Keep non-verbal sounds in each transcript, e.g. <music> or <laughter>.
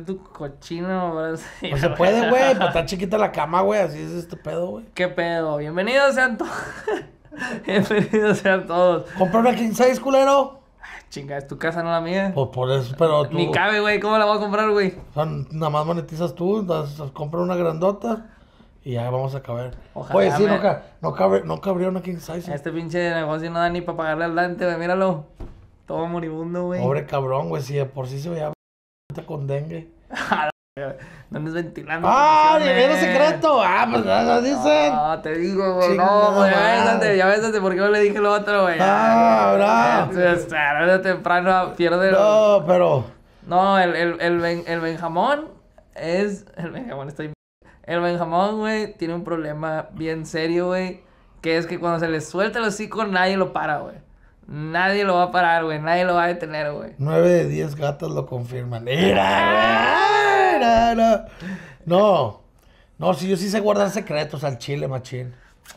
tu cochino, no se puede, güey. Pero está chiquita la cama, güey. Así es este pedo, güey. ¿Qué pedo? Bienvenidos sean todos. <laughs> Bienvenidos sean todos. Compra una King size, culero. Ah, chinga, es tu casa, no la mía. Pues por eso, pero tú. Ni cabe, güey. ¿Cómo la voy a comprar, güey? O sea, nada más monetizas tú. Compra una grandota. Y ya vamos a caber. Ojalá Oye, sí, no, no, cabe... cabría una king size. Este pinche negocio no da ni para pagarle al Dante, güey. Míralo. Todo moribundo, güey. Pobre cabrón, güey. Si por sí se veía con dengue. <laughs> No es ventilando. ¡Ah, dinero secreto! ¡Ah, pues nada, ah, ah, dicen! No, te digo, güey. No, güey, ves, ya ¿por porque no le dije lo otro, güey. ¡Ah, bravo! Tarde temprano pierde. No, pero. No, el, el, el, el Benjamón es. El Benjamón está. El Benjamón, güey, tiene un problema bien serio, güey. Que es que cuando se le suelta el hocico, nadie lo para, güey. Nadie lo va a parar, güey. Nadie lo va a detener, güey. Nueve de diez gatos lo confirman. Ah. No. No, si yo sí sé guardar secretos al chile, machín.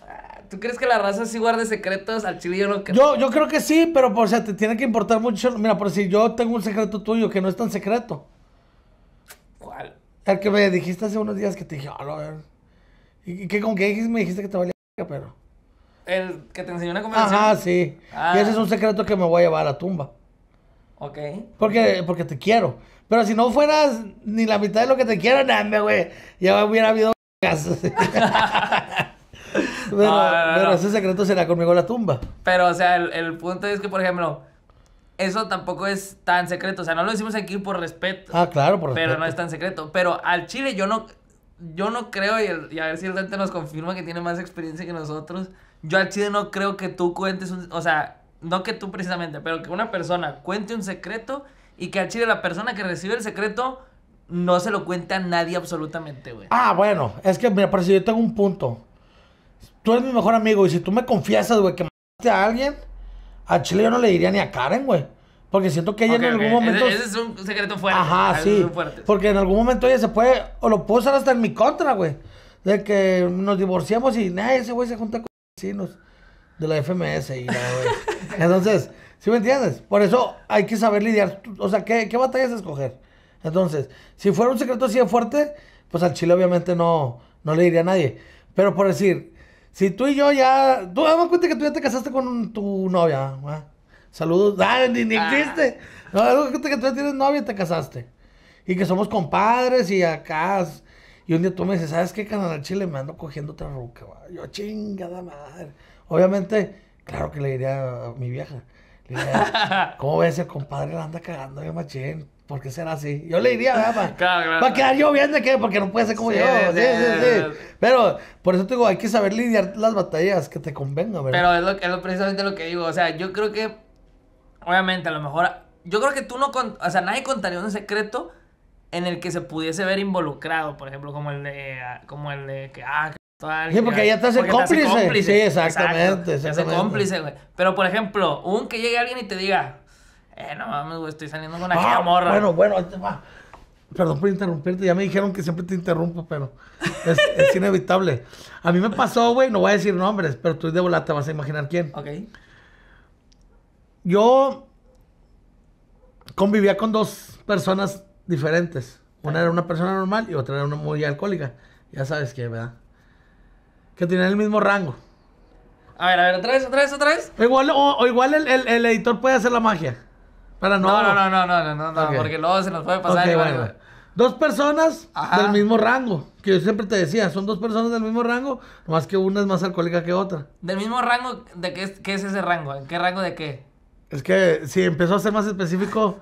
Ah, ¿Tú crees que la raza sí guarde secretos? Al chile yo no creo. Yo, yo creo que sí, pero, o sea, te tiene que importar mucho. Mira, por si yo tengo un secreto tuyo que no es tan secreto. ¿Cuál? El que me dijiste hace unos días que te dije, ah, a ver. ¿Y qué con qué me dijiste que te valía pero? El que te enseñó una Ajá, sí. Ah. Y ese es un secreto que me voy a llevar a la tumba. Ok. Porque, porque te quiero. Pero si no fueras ni la mitad de lo que te quiero, nada, güey. Ya hubiera habido. <laughs> <laughs> pero, pero ese secreto será conmigo a la tumba. Pero, o sea, el, el punto es que, por ejemplo, eso tampoco es tan secreto. O sea, no lo decimos aquí por respeto. Ah, claro, por respeto. Pero no es tan secreto. Pero al chile yo no yo no creo, y, a ver si el Dante nos confirma que tiene más experiencia que nosotros, yo al chile no creo que tú cuentes un, o sea, no que tú precisamente, pero que una persona cuente un secreto y que al chile la persona que recibe el secreto no se lo cuente a nadie absolutamente, güey. Ah, bueno, es que me parece si yo tengo un punto. Tú eres mi mejor amigo y si tú me confiesas, güey, que mataste a alguien, a Chile yo no le diría ni a Karen, güey. Porque siento que ella en algún momento. Ese, es un secreto fuerte. Ajá, sí. Porque en algún momento ella se puede. O lo puedo usar hasta en mi contra, güey. De que nos divorciamos y nada, ese güey se junta con vecinos de la FMS y nada, güey. <laughs> Entonces, ¿sí me entiendes? Por eso hay que saber lidiar. O sea, ¿qué, qué batallas escoger? Entonces, si fuera un secreto así de fuerte, pues al Chile obviamente no, no le diría a nadie. Pero por decir, si tú y yo ya. Tú dame cuenta que tú ya te casaste con tu novia, güey. Saludos. Ah, ni, dijiste! existe. No, es que tú tienes novia y te casaste. Y que somos compadres y acá. Y un día tú me dices, ¿sabes qué, Canadá Chile? Me ando cogiendo otra ruca, va. Yo, chingada madre. Obviamente, claro que le diría a mi vieja. Le diría, <laughs> ¿cómo ves? El compadre la anda cagando, yo machín. ¿Por qué será así? Yo le diría, ¿verdad? <laughs> Claro, claro. Va a quedar yo bien de qué, porque no puede ser como yo. Sí, sí, sí, Pero por eso te digo, hay que saber lidiar las batallas que te convengan, ¿verdad? Pero es, lo, es precisamente lo que digo. O sea, yo creo que obviamente, a lo mejor. Yo creo que tú no. Con, o sea, nadie contaría un secreto en el que se pudiese ver involucrado, por ejemplo, como el de. Como el de que. Ah, sí, porque ya te hace, cómplice. Sí, exactamente. Te hace cómplice, güey. Pero, por ejemplo, un que llegue alguien y te diga, eh, no mames, güey, estoy saliendo con aquella ah, morra. Bueno, bueno, Perdón por interrumpirte, ya me dijeron que siempre te interrumpo, pero es, es inevitable. A mí me pasó, güey, no voy a decir nombres, pero tú de volada te vas a imaginar quién. Ok yo convivía con dos personas diferentes. Una era una persona normal y otra era una muy alcohólica. Ya sabes que, ¿verdad? Que tenían el mismo rango. A ver, a ver, otra vez, otra vez, otra vez. O igual, o, igual el, editor puede hacer la magia. Para no. No, no, no, no, no, no, porque luego se nos puede pasar. Dos personas del mismo rango. Que yo siempre te decía, son dos personas del mismo rango, más que una es más alcohólica que otra. ¿Del mismo rango? ¿De qué qué es ese rango? ¿En qué rango de qué? Es que si empezó a ser más específico.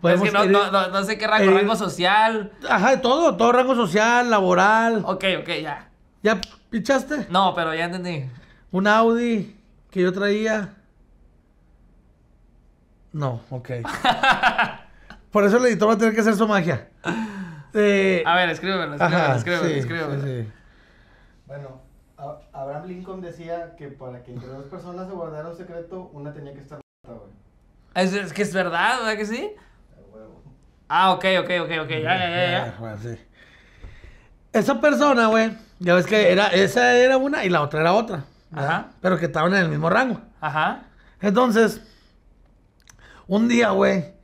Pues no, no, no, sé qué rango, eh, rango social. Ajá, de todo, todo rango social, laboral. Ok, ok, ya. ¿Ya pichaste? No, pero ya entendí. Un Audi que yo traía. No, ok. <laughs> Por eso el editor va a tener que hacer su magia. Eh, a ver, escríbemelo, ajá, escríbemelo, Bueno, Abraham Lincoln decía que para que entre dos personas se guardara un secreto, una tenía que estar es, que es verdad, ¿verdad que sí? Ah, ok, ok, ok, ok, ya, ya, ya. Ah, esa persona, güey, ya ves que era, esa era una y la otra era otra. Ajá. Pero que estaban en el mismo rango. Ajá. Entonces, un día, güey,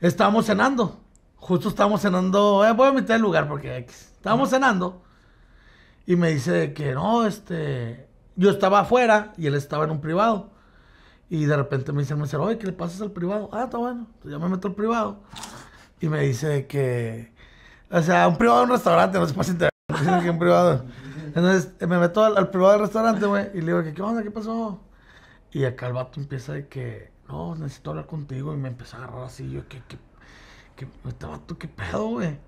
estábamos cenando. Justo estábamos cenando, eh, voy a meter el lugar porque estábamos cenando. Y me dice que no, este, yo estaba afuera y él estaba en un privado. Y de repente me dice el mesero, oye, ¿qué le pasas al privado? Ah, está bueno. Entonces pues ya me meto al privado. Y me dice que. O sea, un privado de un restaurante, no se pasa internet, que un privado. Entonces eh, me meto al, al privado del restaurante, güey. Y le digo, ¿qué onda? ¿Qué pasó? Y acá el vato empieza de que, no, necesito hablar contigo. Y me empieza a agarrar así. Yo, ¿qué, qué, qué, este vato, qué pedo, güey?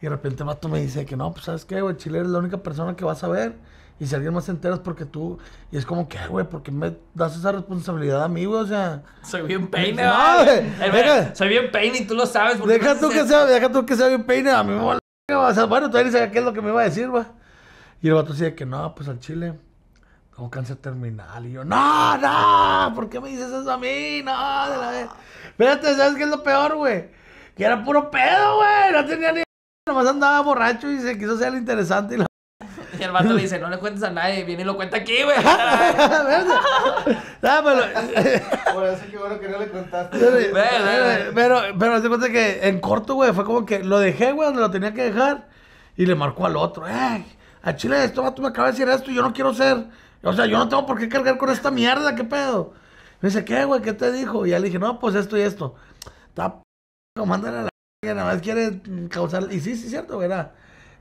Y de repente el vato me dice que, no, pues sabes qué, güey, Chile eres la única persona que vas a ver y si alguien más se entera es porque tú. Y es como que, güey, ¿por qué me das esa responsabilidad a mí, güey? O sea. Soy bien peine, no, eh, güey. Soy bien peine y tú lo sabes. Deja tú, que sea, deja tú que sea bien peine. A mí me va O sea, bueno, todavía ni sabía qué es lo que me iba a decir, güey. Y el vato decía que no, pues al chile. Como cáncer terminal. Y yo, no, no, ¿por qué me dices eso a mí? No, de la vez. Espérate, ¿sabes qué es lo peor, güey? Que era puro pedo, güey. No tenía ni. Nomás andaba borracho y se quiso ser interesante y y el vato dice, no le cuentes a nadie, viene y lo cuenta aquí, güey. Ah, pero... Por eso que bueno que no le contaste. Pero, pero, pero, que en corto, güey, fue como que lo dejé, güey, donde lo tenía que dejar. Y le marcó al otro, a Chile, esto va me acaba de decir esto y yo no quiero ser. O sea, yo no tengo por qué cargar con esta mierda, qué pedo. Me dice, ¿qué, güey? ¿Qué te dijo? Y ya le dije, no, pues esto y esto. Está p, mándale a la que nada más quiere causar. Y sí, sí, cierto, era,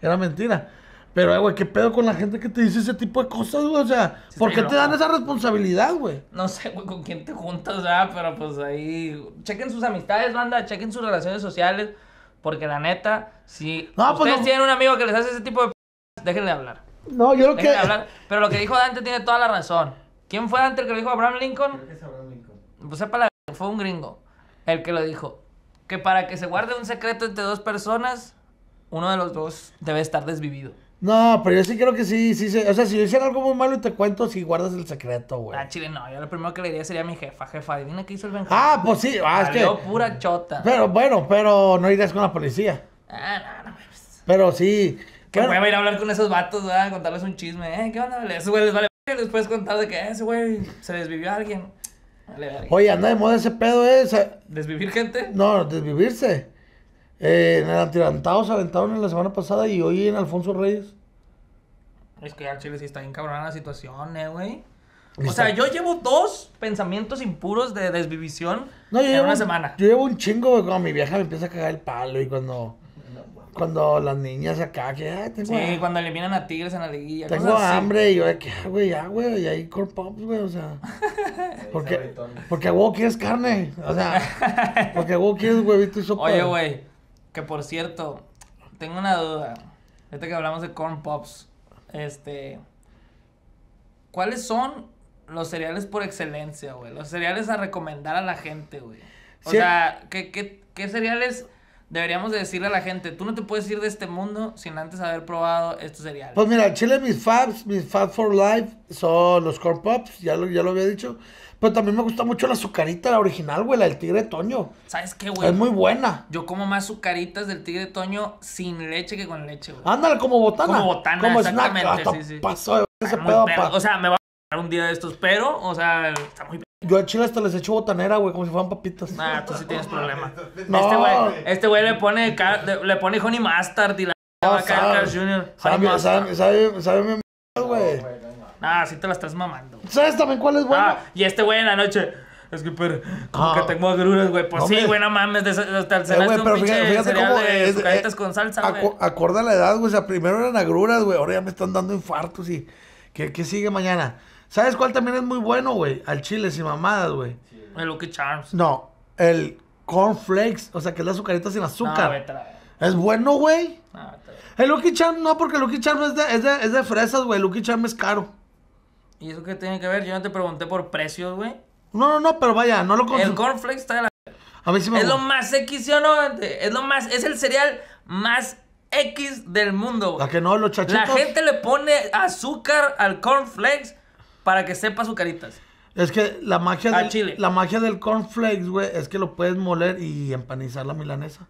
era mentira. Pero, eh, güey, ¿qué pedo con la gente que te dice ese tipo de cosas, güey? O sea, ¿por qué te dan esa responsabilidad, güey? No sé, güey, con quién te juntas, ah? pero pues ahí. Chequen sus amistades, banda, chequen sus relaciones sociales. Porque la neta, si no, pues ustedes tienen un amigo que les hace ese tipo de déjenle hablar. No, yo lo que. Hablar. Pero lo que dijo Dante tiene toda la razón. ¿Quién fue Dante el que lo dijo? ¿Abraham Lincoln? ¿Quién es Abraham Lincoln. Pues sepa la fue un gringo el que lo dijo. Que para que se guarde un secreto entre dos personas, uno de los dos debe estar desvivido. No, pero yo sí creo que sí, sí. sí. O sea, si yo hiciera algo muy malo y te cuento, si guardas el secreto, güey. Ah, chile, no. Yo lo primero que le diría sería a mi jefa. Jefa, adivina qué hizo el Benjamín. Ah, pues sí. Ah, es que... pura chota. Pero bueno, pero no irías con la policía. Ah, no, no. Pues... Pero sí. Que voy a ir a hablar con esos vatos, a Contarles un chisme. ¿Eh? ¿Qué onda? ese güey les vale les puedes contar de que ese güey se desvivió a alguien. vale. Oye, anda de moda ese pedo, ¿eh? ¿Desvivir gente? No, desvivirse. Eh, en el antirantado se aventaron en la semana pasada y hoy en Alfonso Reyes. Es que ya Chile sí está bien cabrona la situación, eh, güey. O sea, yo llevo dos pensamientos impuros de desvivisión no, en una semana. Yo llevo un chingo, güey. Cuando mi vieja me empieza a cagar el palo y cuando. Cuando las niñas acá, que. Ay, sí, cuando eliminan a tigres en la liguilla. Tengo hambre y yo, ¿qué, ah, güey? Ya, güey. Y ahí core pops, güey. O sea. <laughs> porque, porque, güey, quieres carne. O sea. Porque, güey, quieres huevito y sopa. Oye, güey. Que por cierto, tengo una duda. Ahorita que hablamos de corn pops, este. ¿Cuáles son los cereales por excelencia, güey? Los cereales a recomendar a la gente, güey. O sea, ¿qué, qué, cereales deberíamos decirle a la gente, tú no te puedes ir de este mundo sin antes haber probado estos cereales. Pues mira, chile mis fabs, mis fabs for life son los corn pops, ya ya lo había dicho, también me gusta mucho la azucarita, la original, güey, la del Tigre Toño. ¿Sabes qué, güey? Es muy buena. Yo como más azucaritas del Tigre Toño sin leche que con leche, güey. Ándale, como botana. Como botana, como exactamente. Snack. sí, sí. Pasó de O sea, me va a un día de estos, pero, o sea, está muy bien. yo a Chile hasta les echo botanera, güey, como si fueran papitas. no tú sí tienes problema. <laughs> Este güey, este güey le pone le pone honey mustard y la no, va a Carl Jr. sabe, güey. Ah, sí te la estás mamando. ¿Sabes pues también cuál es bueno? Ah, y este güey en la noche. Es que, pero, como que ah. tengo agruras, güey. Pues sí, güey, no mames. De, de, eh, de, de güey, pero fíjate, cómo. es, eh, con salsa, güey. Acorda la edad, güey. O sea, primero eran agruras, güey. Ahora ya me están dando infartos y. ¿Qué, qué sigue mañana? ¿Sabes cuál también es muy bueno, güey? Al chile sin mamadas, güey. el Lucky Charms. No, el Corn Flakes. O sea, que es la azucarita sin azúcar. No, Es bueno, güey. El Lucky Charms no, porque el Lucky Charms es de, es de, fresas, güey. Lucky Charms es caro. ¿Y eso qué tiene que ver? Yo no te pregunté por precios, güey. No, no, no, pero vaya, no lo con El cornflakes está de la... A ver si me Es lo más X, o no? Es lo más... Es el cereal más X del mundo, güey. ¿A que no? Los chachitos. La gente le pone azúcar al cornflakes para que sepa azucaritas. Es que la magia, del, Chile. la magia del cornflakes, güey, es que lo puedes moler y empanizar la milanesa.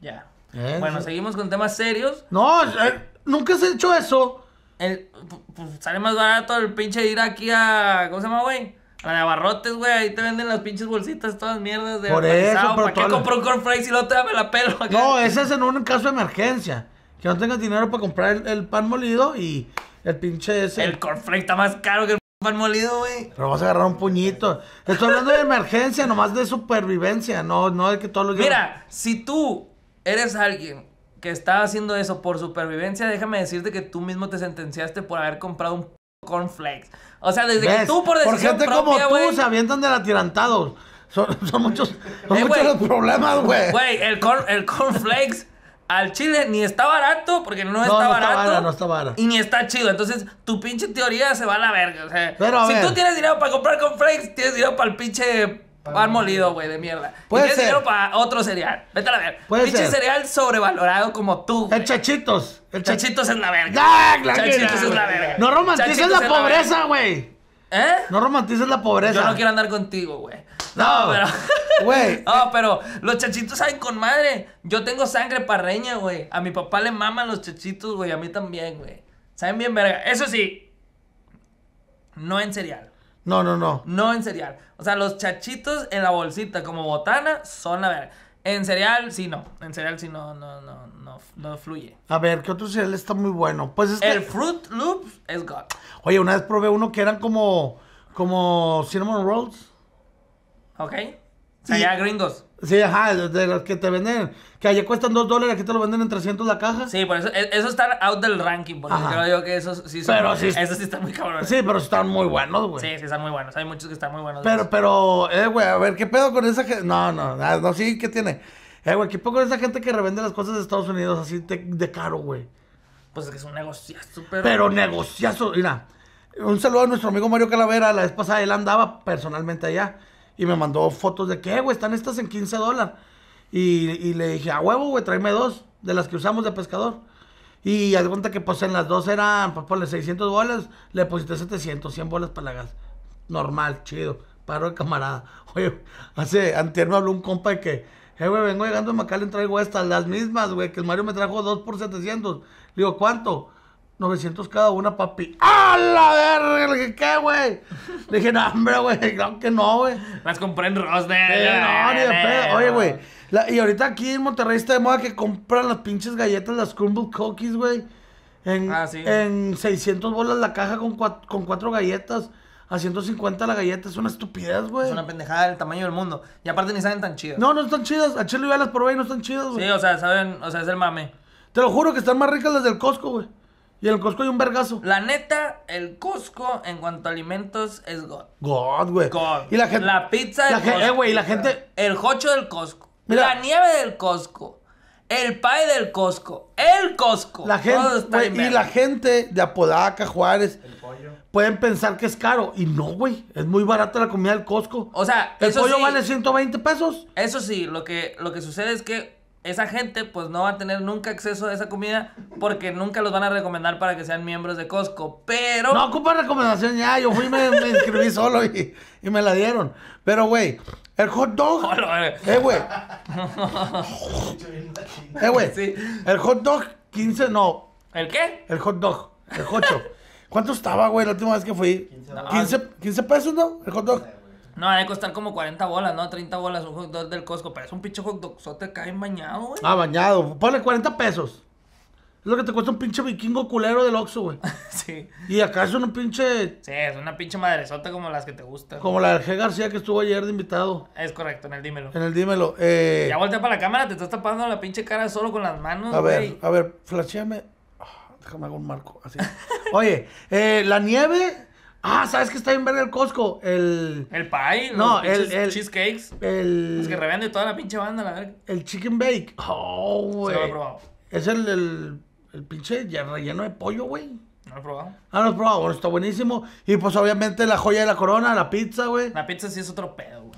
Ya. ¿Eh? Bueno, seguimos con temas serios. No, eh, nunca has hecho eso el, pues, sale más barato el pinche de ir aquí a. ¿Cómo se llama, güey? A la de abarrotes, güey. Ahí te venden las pinches bolsitas, todas mierdas de. Por eso, ¿Para qué compro un cornflakes si no te dame la pelo? No, ese es en un caso de emergencia. Que no tengas dinero para comprar el, pan molido y el pinche ese. El cornflakes está más caro que el pan molido, güey. Pero vas a agarrar un puñito. Estoy hablando de emergencia, nomás de supervivencia. No, no de que todos los Mira, si tú eres alguien que estaba haciendo eso por supervivencia, déjame decirte que tú mismo te sentenciaste por haber comprado un cornflakes. O sea, desde que tú por decisión Por gente propia, como tú se avientan del atirantado. Son, son muchos, son eh, muchos los problemas, güey. Güey, el, corn, cornflakes al chile ni está barato, porque no, está no barato. Está no está barato. Y ni está chido. Entonces, tu pinche teoría se va a la verga. O sea, si tú tienes dinero para comprar cornflakes, tienes dinero para el pinche Pan molido, güey, de mierda. Puede y ser. dinero para otro cereal. Vete a ver. Puede Pinche cereal sobrevalorado como tú. El chachitos. El chachitos es la verga. chachitos es la verga. No romantices la, pobreza, güey. ¿Eh? No romantices la pobreza. Yo no quiero andar contigo, güey. No, pero. <laughs> Güey. <laughs> no, pero los chachitos saben con madre. Yo tengo sangre parreña, güey. A mi papá le maman los chachitos, güey. A mí también, güey. Saben bien, verga. Eso sí. No en cereal. No, no, no. No en cereal. O sea, los chachitos en la bolsita como botana son la verga. En cereal sí no, en cereal sí no, no, no, no, no fluye. A ver, ¿qué otro cereal está muy bueno? Pues este. El Fruit Loops es God. Oye, una vez probé uno que eran como, como cinnamon rolls. Ok. O sea, ya gringos. Sí, ajá, de los que te venden, que allá cuestan 2 dólares, aquí te lo venden en 300 la caja. Sí, por eso, e, eso está out del ranking, porque ajá. creo yo que esos sí son, pero sí, esos sí están muy cabrones. Sí, pero están muy buenos, güey. Sí, sí están muy buenos, hay muchos que están muy buenos. Pero, pero, eh, güey, a ver, ¿qué pedo con esa gente? No, no, ah, no, sí, ¿qué tiene? Eh, güey, ¿qué pedo con esa gente que revende las cosas de Estados Unidos así de, de caro, güey? Pues es que es un negociazo, pero... Pero negociazo, mira, un saludo a nuestro amigo Mario Calavera, la vez pasada él andaba personalmente allá. Y me mandó fotos de que, eh, güey, están estas en 15 dólares. Y, le dije, a huevo, güey, tráeme dos de las que usamos de pescador. Y al cuenta que pues en las dos eran, pues las 600 bolas, le deposité 700, 100 bolas para la gas. Normal, chido, paro de camarada. <laughs> Oye, hace, antier habló un compa de que, eh, güey, vengo llegando a y traigo estas, las mismas, güey, que el Mario me trajo dos por 700. Le digo, ¿cuánto? 900 cada una, papi. ¡ah la verga! Le dije, ¿qué, güey? Le dije, no, hombre, güey. Claro que no, güey. Las pues compré en Rosberg. no, ni de pedo. Oye, güey. Y ahorita aquí en Monterrey está de moda que compran las pinches galletas, las crumble cookies, güey. En, ah, ¿sí? en 600 bolas la caja con cuatro, con cuatro galletas. A 150 la galleta. Es una estupidez, güey. Es una pendejada del tamaño del mundo. Y aparte ni saben tan chidas. No, no están chidas. A Chelo y las por y no están chidas, güey. Sí, o sea, saben, o sea, es el mame. Te lo juro que están más ricas las del Costco, güey. Y el Costco hay un vergazo. La neta, el Costco en cuanto a alimentos es God. God, güey. God. Y la gente. La pizza del la eh, güey, la gente. El jocho del Costco. La nieve del cosco. El pie del cosco. El Costco. La gente, y la gente de Apodaca, Juárez. El pollo. Pueden pensar que es caro. Y no, güey. Es muy barata la comida del cosco. O sea, el pollo vale 120 pesos. Eso sí, lo que, lo que sucede es que esa gente pues no va a tener nunca acceso a esa comida porque nunca los van a recomendar para que sean miembros de Costco, pero... No ocupa recomendación ya, yo fui y me, inscribí solo y, me la dieron. Pero, güey, el hot dog... eh, <laughs> güey. eh, güey. <laughs> Eh, el hot dog 15, no. ¿El qué? El hot dog, el 8. ¿Cuánto estaba, güey, la última vez que fui? 15, 15 pesos, ¿no? El hot dog. No, debe costar como 40 bolas, ¿no? 30 bolas un hot dog del Costco. Pero es un pinche hot dog en bañado, güey. Ah, bañado. Ponle 40 pesos. Es lo que te cuesta un pinche vikingo culero del Oxxo, güey. <laughs> sí. Y acá es una pinche... Sí, es una pinche madresota como las que te gustan. Como la de G. García que estuvo ayer de invitado. Es correcto, en el dímelo. En el dímelo. Eh. Ya voltea para la cámara, te estás tapando la pinche cara solo con las manos, A ver, a ver, flasheame. Ah, déjame hago un marco, así. Oye, eh, la nieve Ah, ¿sabes que está bien verde el Costco? El. El pie, no, el, el, cheesecakes. El. Es que de toda la pinche banda, la verdad. El chicken bake. Oh, güey. lo he probado. Es el, el, el pinche relleno de pollo, güey. No lo he probado. Ah, no lo he probado. Bueno, está buenísimo. Y pues obviamente la joya de la corona, la pizza, güey. La pizza sí es otro pedo, güey.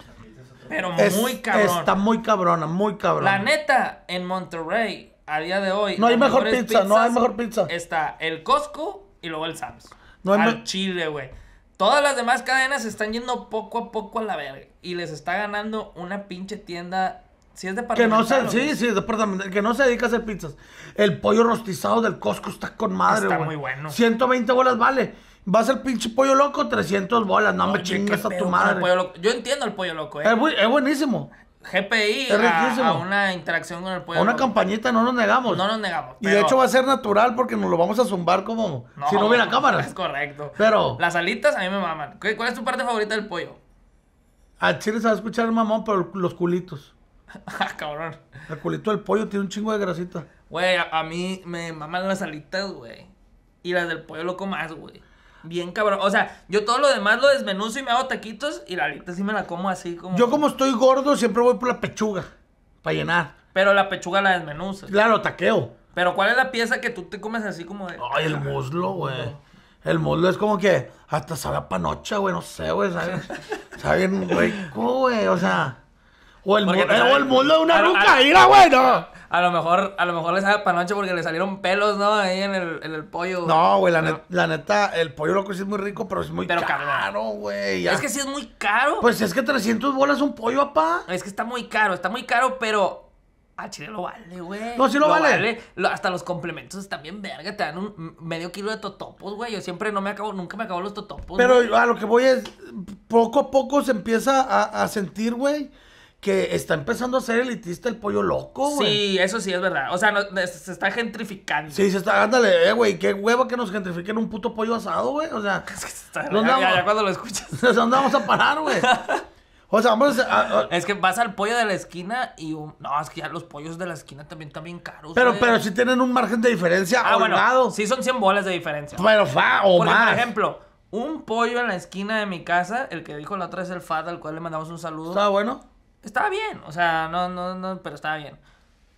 Pero es, muy cabrón. Está muy cabrona, muy cabrona. La neta, en Monterrey, a día de hoy. No hay mejor pizza, no hay mejor pizza. Está el Costco y luego el Sam's. No, al Chile, güey. Todas las demás cadenas se están yendo poco a poco a la verga. Y les está ganando una pinche tienda. Si es departamental. Que no se, sí, sí, Que no se dedica a hacer pizzas. El pollo rostizado del Costco está con madre, Está muy bueno. 120 bolas vale. Vas al pinche pollo loco, 300 bolas. No, me chingues a tu madre. Yo entiendo el pollo loco, eh. es buenísimo. GPI a, una interacción con el pollo. A una campañita, no nos negamos. No nos negamos. Y de hecho va a ser natural porque nos lo vamos a zumbar como si no hubiera <laughs> cámara Es correcto. Pero. Las alitas a mí me maman. ¿Cuál es tu parte favorita del pollo? Al chile se va a escuchar mamón, pero los culitos. <laughs> Ah, cabrón. El culito del pollo tiene un chingo de grasita. Güey, a, mí me maman las alitas, güey. Y las del pollo loco más, güey bien cabrón. O sea, yo todo lo demás lo desmenuzo y me hago taquitos y la alita sí me la como así como. Yo como estoy gordo siempre voy por la pechuga para llenar. Pero la pechuga la desmenuza. Claro, taqueo. Pero ¿cuál es la pieza que tú te comes así como de... Ay, el muslo, güey. El muslo es como que hasta sabe a panocha, güey, no sé, güey, sabe, <laughs> rico, güey, o sea... O el, eh, muslo, de una nuca, ira, güey, no. A lo mejor, a lo mejor les sabe noche porque le salieron pelos, ¿no? Ahí en el, pollo. No, güey, la, la, neta, el pollo loco sí es muy rico, pero es muy pero caro, güey. Es que sí es muy caro. Pues es que 300 bolas un pollo, papá. Es que está muy caro, está muy caro, pero Ah, chile lo vale, güey. No, sí lo, vale. hasta los complementos están bien verga. Te dan un medio kilo de totopos, güey. Yo siempre no me acabo, nunca me acabo los totopos. Pero a lo que voy es, poco a poco se empieza a, a sentir, güey que está empezando a ser elitista el pollo loco, güey. Sí, eso sí es verdad. O sea, se está gentrificando. Sí, se está, ándale, eh, güey, qué huevo que nos gentrifiquen un puto pollo asado, güey. O sea, <laughs> es que se está, ¿dónde ya, ya, cuando lo escuchas. <laughs> ¿Dónde vamos a parar, güey? <laughs> O sea, vamos a, Es que vas al pollo de la esquina y un... No, es que ya los pollos de la esquina también están bien caros. Pero, güey. pero sí tienen un margen de diferencia. Ah, bueno, sí son 100 bolas de diferencia. Pero fa, o Porque, más. Por ejemplo, un pollo en la esquina de mi casa, el que dijo la otra es el fa, al cual le mandamos un saludo. ¿Está bueno? Estaba bien, o sea, no, no, no, pero estaba bien.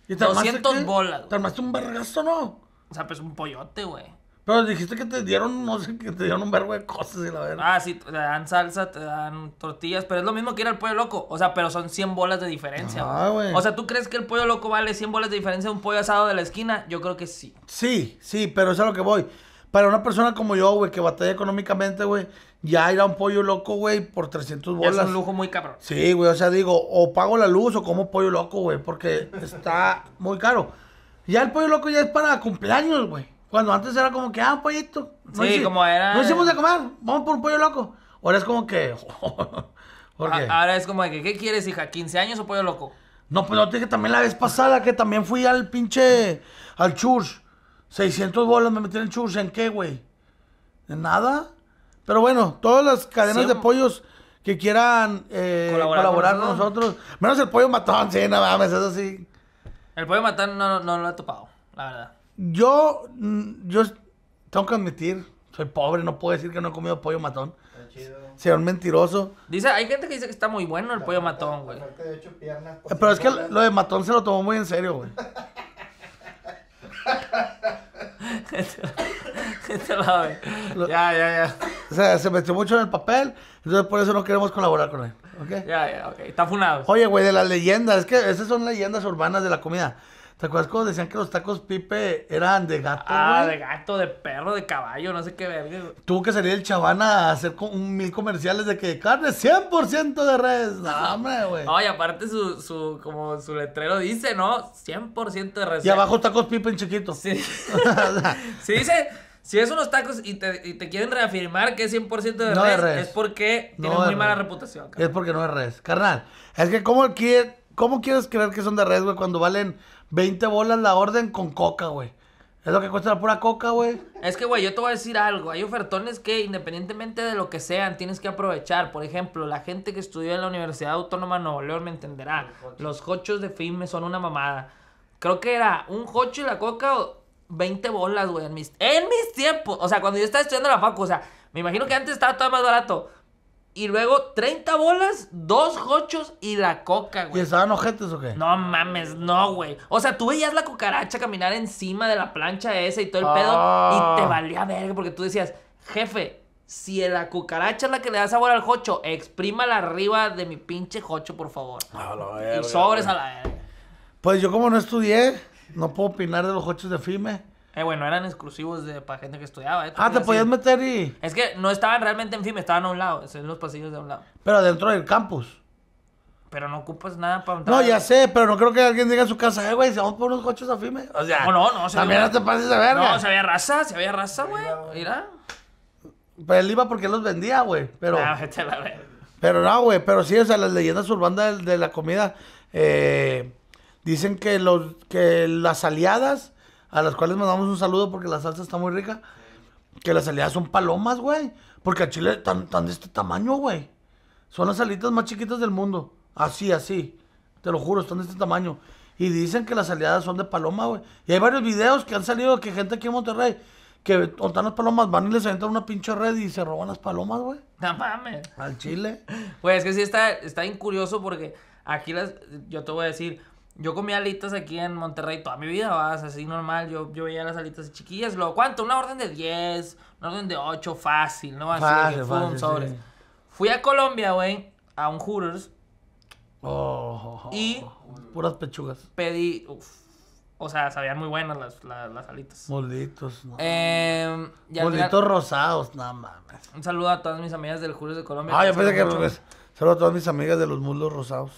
200 bolas. ¿Te armaste un vergazo, no? O sea, pues un pollote, güey. Pero dijiste que te dieron, no sé, que te dieron un verga de cosas y la verdad. Ah, sí, te dan salsa, te dan tortillas, pero es lo mismo que ir al pollo loco. O sea, pero son 100 bolas de diferencia. Ah, güey. O sea, ¿tú crees que el pollo loco vale 100 bolas de diferencia de un pollo asado de la esquina? Yo creo que sí. Sí, sí, pero eso es a lo que voy. Para una persona como yo, güey, que batalla económicamente, güey, ya ir a un pollo loco, güey, por 300 bolas. es un lujo muy cabrón. Sí, güey, o sea, digo, o pago la luz o como pollo loco, güey, porque está muy caro. Ya el pollo loco ya es para cumpleaños, güey. Cuando antes era como que, ah, un pollito. sí, como era. No hicimos de comer, vamos por un pollo loco. Ahora es como que. <laughs> Ahora es como que, ¿qué quieres, hija? ¿15 años o pollo loco? No, pues no te dije también la vez pasada que también fui al pinche. al church. 600 bolas me metieron en ¿en qué, güey? ¿En nada? Pero bueno, todas las cadenas de pollos que quieran eh, colaborar, con nosotros. Menos el pollo matón, sí, nada más. eso sí. El pollo matón no, lo he topado, la verdad. Yo, mm, yo tengo que admitir, soy pobre, no puedo decir que no he comido pollo matón. Chido. Sea un mentiroso. Dice, hay gente que dice que está muy bueno el pollo matón, güey. Eh, pero es que lo de matón se lo tomó muy en serio, güey. <laughs> ya, ya, ya. O sea, se metió mucho en el papel, entonces por eso no queremos colaborar con él. ¿ok? Ya, ya, ok. Está funado. Oye, güey, de las leyendas, es que esas son leyendas urbanas de la comida. ¿Te acuerdas cuando decían que los tacos Pipe eran de gato? Ah, de gato, de perro, de caballo, no sé qué verga. Tuvo que salir el chabana a hacer un mil comerciales de que carne 100% de res. No, hombre, güey. No y aparte su, su, como su letrero dice, ¿no? 100% de res. Y abajo tacos Pipe en chiquito. Sí. Si <laughs> dice... Si es unos tacos y te, quieren reafirmar que es 100% de, res, es porque no tienen muy mala reputación. Es porque no es res. Carnal, es que ¿cómo, ¿cómo quieres creer que son de res, güey, cuando valen 20 bolas la orden con coca, güey. Es lo que cuesta la pura coca, güey. Es que, güey, yo te voy a decir algo. Hay ofertones que, independientemente de lo que sean, tienes que aprovechar. Por ejemplo, la gente que estudió en la Universidad Autónoma de Nuevo León me entenderá. Los cochos de FIME son una mamada. Creo que era un hocho y la coca, 20 bolas, güey, en mis, en mis tiempos. O sea, cuando yo estaba estudiando la facu, o sea, me imagino que antes estaba todo más barato. Y luego 30 bolas, dos hochos y la coca, güey. ¿Y estaban ojetes o qué? No mames, no, güey. O sea, tú veías la cucaracha caminar encima de la plancha esa y todo el pedo. Y ah. te valía verga porque tú decías, jefe, si la cucaracha es la que le da sabor al jocho, exprímala arriba de mi pinche jocho, por favor. no, la verga, y sobres a la Pues yo como no estudié, no puedo opinar de los jochos de FIME. Eh, bueno, eran exclusivos de, para gente que estudiaba. ¿eh? Ah, te podías meter y... Es que no estaban realmente en FIME, estaban a un lado, en los pasillos de un lado. Pero dentro del campus. Pero no ocupas nada para entrar. No, ya sé, pero no creo que alguien diga en su casa, eh, güey, vamos por unos coches a FIME. O sea, no, no, no. Se también no te pases a ver No, se había raza, se había raza, güey. Mira. Pero él iba porque los vendía, güey. Pero... Ah, pero no, güey, pero sí, o sea, las leyendas urbanas de, de la comida eh, dicen que, los, que las aliadas a las cuales mandamos un saludo porque la salsa está muy rica. Que las aliadas son palomas, güey. Porque a Chile están de este tamaño, güey. Son las salitas más chiquitas del mundo. Así, así. Te lo juro, están de este tamaño. Y dicen que las aliadas son de paloma, güey. Y hay varios videos que han salido que gente aquí en Monterrey que están las palomas, van y les aventan una pinche red y se roban las palomas, güey. No mames. Al chile. Pues es que sí está, está incurioso porque aquí las. Yo te voy a decir, yo comía alitas aquí en Monterrey toda mi vida, vas, así normal. Yo, yo veía las alitas de chiquillas, luego, ¿cuánto? Una orden de 10, una orden de 8, fácil, ¿no? Así que sobre. Fui a Colombia, güey, a un Hooters. Oh. y. Puras pechugas. Pedí. Uf, o sea, sabían muy buenas las, las, las alitas. Molditos, no. Em, Molditos rosados, nada no, más. Un saludo a todas mis amigas del Hooters de Colombia. Ah, yo pensé que. Saludos a todas mis amigas de los muslos rosados.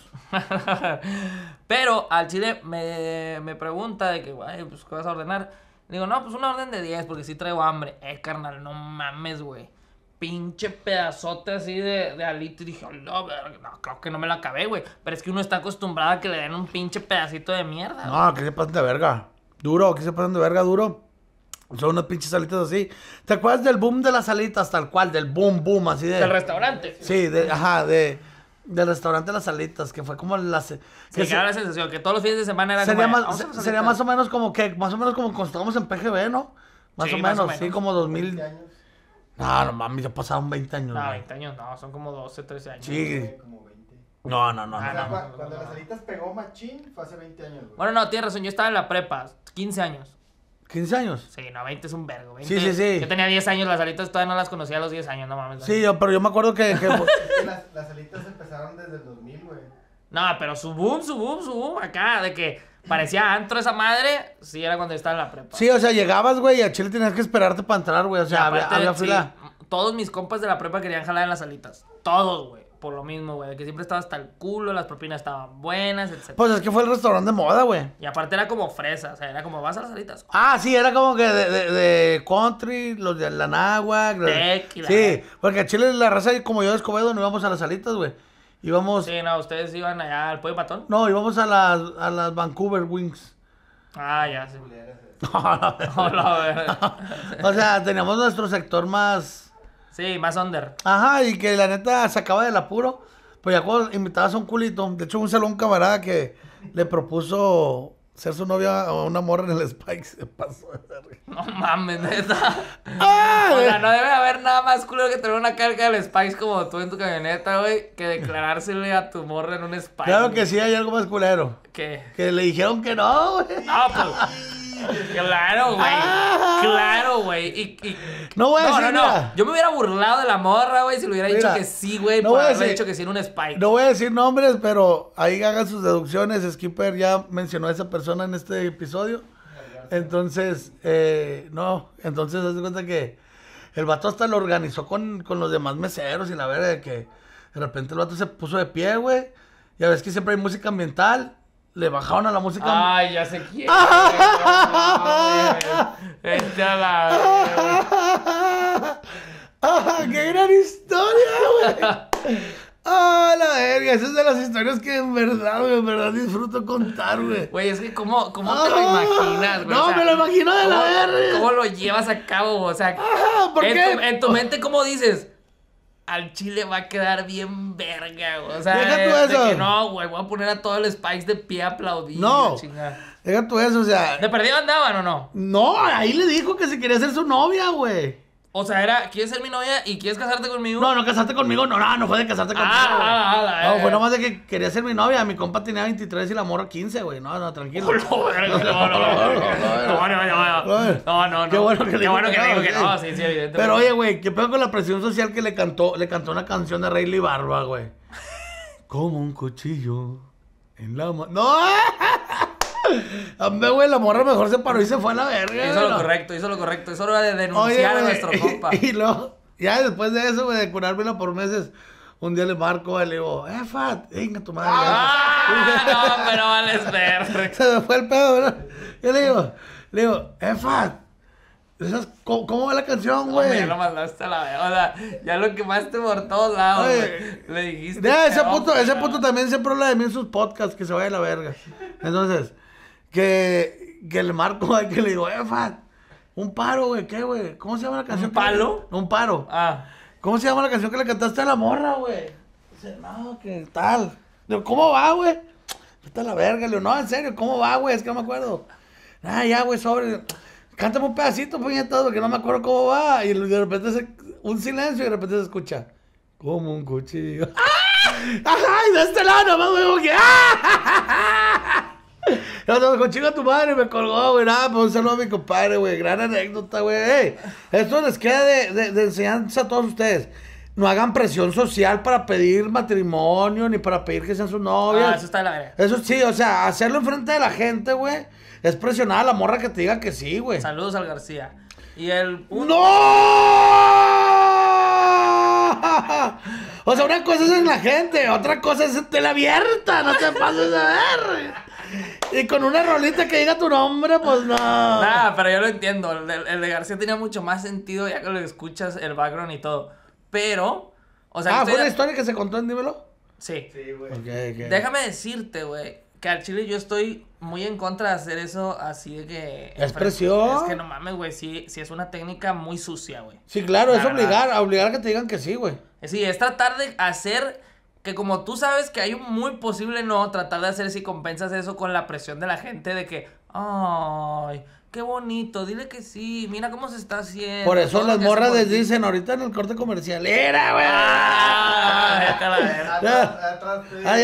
<laughs> Pero al chile me, pregunta de que, güey, pues, ¿qué vas a ordenar? Digo, no, pues una orden de 10, porque sí traigo hambre. Eh, carnal, no mames, güey. Pinche pedazote así de, de alito. Y dije, oh, no, no, creo que no me la acabé, güey. Pero es que uno está acostumbrado a que le den un pinche pedacito de mierda. No, que se pasan de verga. Duro, que se pasan de verga, duro. Son unas pinches salitas así. ¿Te acuerdas del boom de las salitas tal cual? Del boom, boom, así de... Del restaurante. Sí, de, ajá, de... Del restaurante de Las salitas, que fue como la... Que sí, se, la sensación, que todos los fines de semana era sería como, Más, sería más o menos como que, más o menos como cuando estábamos en PGB, ¿no? Más, o, más menos, o, menos, sí, como 2000... Años. No, no mames, ya pasaron 20 años. No, 20 años no, son como 12, 13 años. Sí. Como 20. No, no, no. no, ah, cuando Las salitas pegó machín fue hace 20 años. Güey. Bueno, no, tienes razón, yo estaba en la prepa, 15 años. ¿15 años? Sí, no, 20 es un vergo. 20. Sí, sí, sí. Yo tenía 10 años, las alitas todavía no las conocía a los 10 años, no mames. Sí, pero yo me acuerdo que. <laughs> que... las, las, alitas empezaron desde el 2000, güey. No, pero su boom, su boom, su boom, acá, de que parecía antro esa madre, sí era cuando estaba en la prepa. Sí, o sea, llegabas, güey, y a Chile tenías que esperarte para entrar, güey, o sea, había, la fila. todos mis compas de la prepa querían jalar en las alitas. Todos, güey por lo mismo, güey, que siempre estaba hasta el culo, las propinas estaban buenas, etc. Pues es que fue el restaurante de moda, güey. Y aparte era como fresa, o sea, era como vas a las salitas. Ah, sí, era como que de, country, los de la Sí, porque a Chile la raza, como yo de Escobedo, no íbamos a las salitas, güey. Íbamos... Sí, no, ustedes iban allá al Pollo Patón. No, íbamos a las, Vancouver Wings. Ah, ya, sí. <laughs> no, <laughs> <laughs> o sea, teníamos nuestro sector más Sí, más under. Ajá, y que la neta se acaba del apuro. Pues ya cuando invitabas a un culito, de hecho un salón camarada que le propuso ser su novia a una morra en el Spice, se pasó de No mames, neta. o no debe haber nada más culero que tener una carga del Spice como tú en tu camioneta, güey, que declarársele a tu morra en un Spice. Claro que sí, hay algo más culero. ¿Qué? Que le dijeron que no, güey. No, pues. Claro, güey. Ah. Claro, güey. No voy a decir no, no, No. Yo me hubiera burlado de la morra, güey, si le hubiera dicho que sí, güey. No hubiera dicho que sí en un spike. No voy a decir nombres, pero ahí hagan sus deducciones. Skipper ya mencionó a esa persona en este episodio. Entonces, eh, no. Entonces, haz cuenta que el vato hasta lo organizó con, con los demás meseros y la verdad de que de repente el vato se puso de pie, güey. Ya ves que siempre hay música ambiental le bajaron a la música. Ay, ya sé quién. <laughs> la. <laughs> ¡Qué gran historia, güey! ¡Ah, la verga! Esa es de las historias que en verdad, güey, en verdad disfruto contar, güey. Güey, es que ¿cómo, cómo te lo imaginas, güey? No, me lo imagino de la verga. ¿Cómo lo llevas a cabo? O sea, ¿por qué? en tu ah. mente, ¿cómo dices? al chile va a quedar bien verga, güey. O sea, deja tú eso. De que no, güey, voy a poner a todo el Spice de pie aplaudir No, chingada. deja tú eso, o sea. ¿De perdido andaban o no? No, ahí le dijo que se quería ser su novia, güey. O sea, era, ¿quieres ser mi novia y quieres casarte conmigo? No, no casarte conmigo, no, no, no fue de casarte conmigo. Ah, no, fue nomás de que quería ser mi novia. Mi compa tenía 23 y la morra 15, güey. No, no, tranquilo. No, no, no, no. No, no, no. Qué bueno que Qué bueno que no, sí, sí, evidentemente. Pero oye, güey, ¿qué pedo con la presión social que le cantó, le cantó una canción de Rayleigh Barba, güey? Como un cuchillo en la mano. ¡No! mí, güey, la morra mejor se paró y se fue a la verga. Hizo lo correcto, hizo lo correcto. Eso era de denunciar a nuestro compa. <laughs> Y, luego, ya después de eso, güey, de curármelo por meses, un día le marco, y le digo, eh, Fat, venga tu madre. Ah, <laughs> no, pero vale ver. se me fue el pedo, ¿verdad? Yo le digo, le digo, eh, Fat, ¿Cómo, ¿Cómo, va la canción, güey? ya lo mandaste a la vez. O sea, ya lo quemaste por todos lados, Le dijiste. Ya, ese, puto, ese puto también siempre habla de mí en sus podcasts, que se vaya a la verga. Entonces, que, que el Marco <laughs> que le digo, eh, Fat, un paro, güey, ¿qué, güey? ¿Cómo se llama la canción? ¿Un palo? Un paro. Ah. ¿Cómo se llama la canción que le cantaste a la morra, güey? Dice, no, que tal. digo, ¿cómo va, güey? Está la verga. Le digo, no, en serio, ¿cómo va, güey? Es que no me acuerdo. Ah, ya, güey, sobre. Cántame un pedacito, puñetado, que no me acuerdo cómo va. Y de repente se... un silencio y de repente se escucha. Como un cuchillo. <laughs> ¡Ah! ¡Ay, de este lado! ¡Más wey. que! ¡Ah! <laughs> Yo no, con tu madre, me colgó, güey. Nada, pues un saludo a mi compadre, güey. Gran anécdota, güey. esto les queda de, de, enseñanza a todos ustedes. No hagan presión social para pedir matrimonio ni para pedir que sean sus novios ah, eso está la Eso sí, o sea, hacerlo enfrente de la gente, güey. Es presionar a la morra que te diga que sí, güey. Saludos al García. Y el. ¡No! <laughs> O sea, una cosa es en la gente, otra cosa es en tela abierta, no te pases a ver. Y con una rolita que diga tu nombre, pues no. Nada, pero yo lo entiendo. El de, García tenía mucho más sentido ya que lo escuchas, el background y todo. Pero, o sea. Ah, ¿fue una historia que se contó en Dímelo? Sí. Sí, güey. Déjame decirte, güey, que al chile yo estoy muy en contra de hacer eso así de que. Es presión. Es que no mames, güey. Sí, sí, es una técnica muy sucia, güey. Sí, claro, es obligar, obligar a que te digan que sí, güey. Sí, es tratar de hacer que como tú sabes que hay un muy posible no, tratar de hacer si compensas eso con la presión de la gente de que, ay, qué bonito, dile que sí, mira cómo se está haciendo. Por eso las morras les dicen ahorita en el corte comercial, era, güey. <laughs> Ahí atrás, Ahí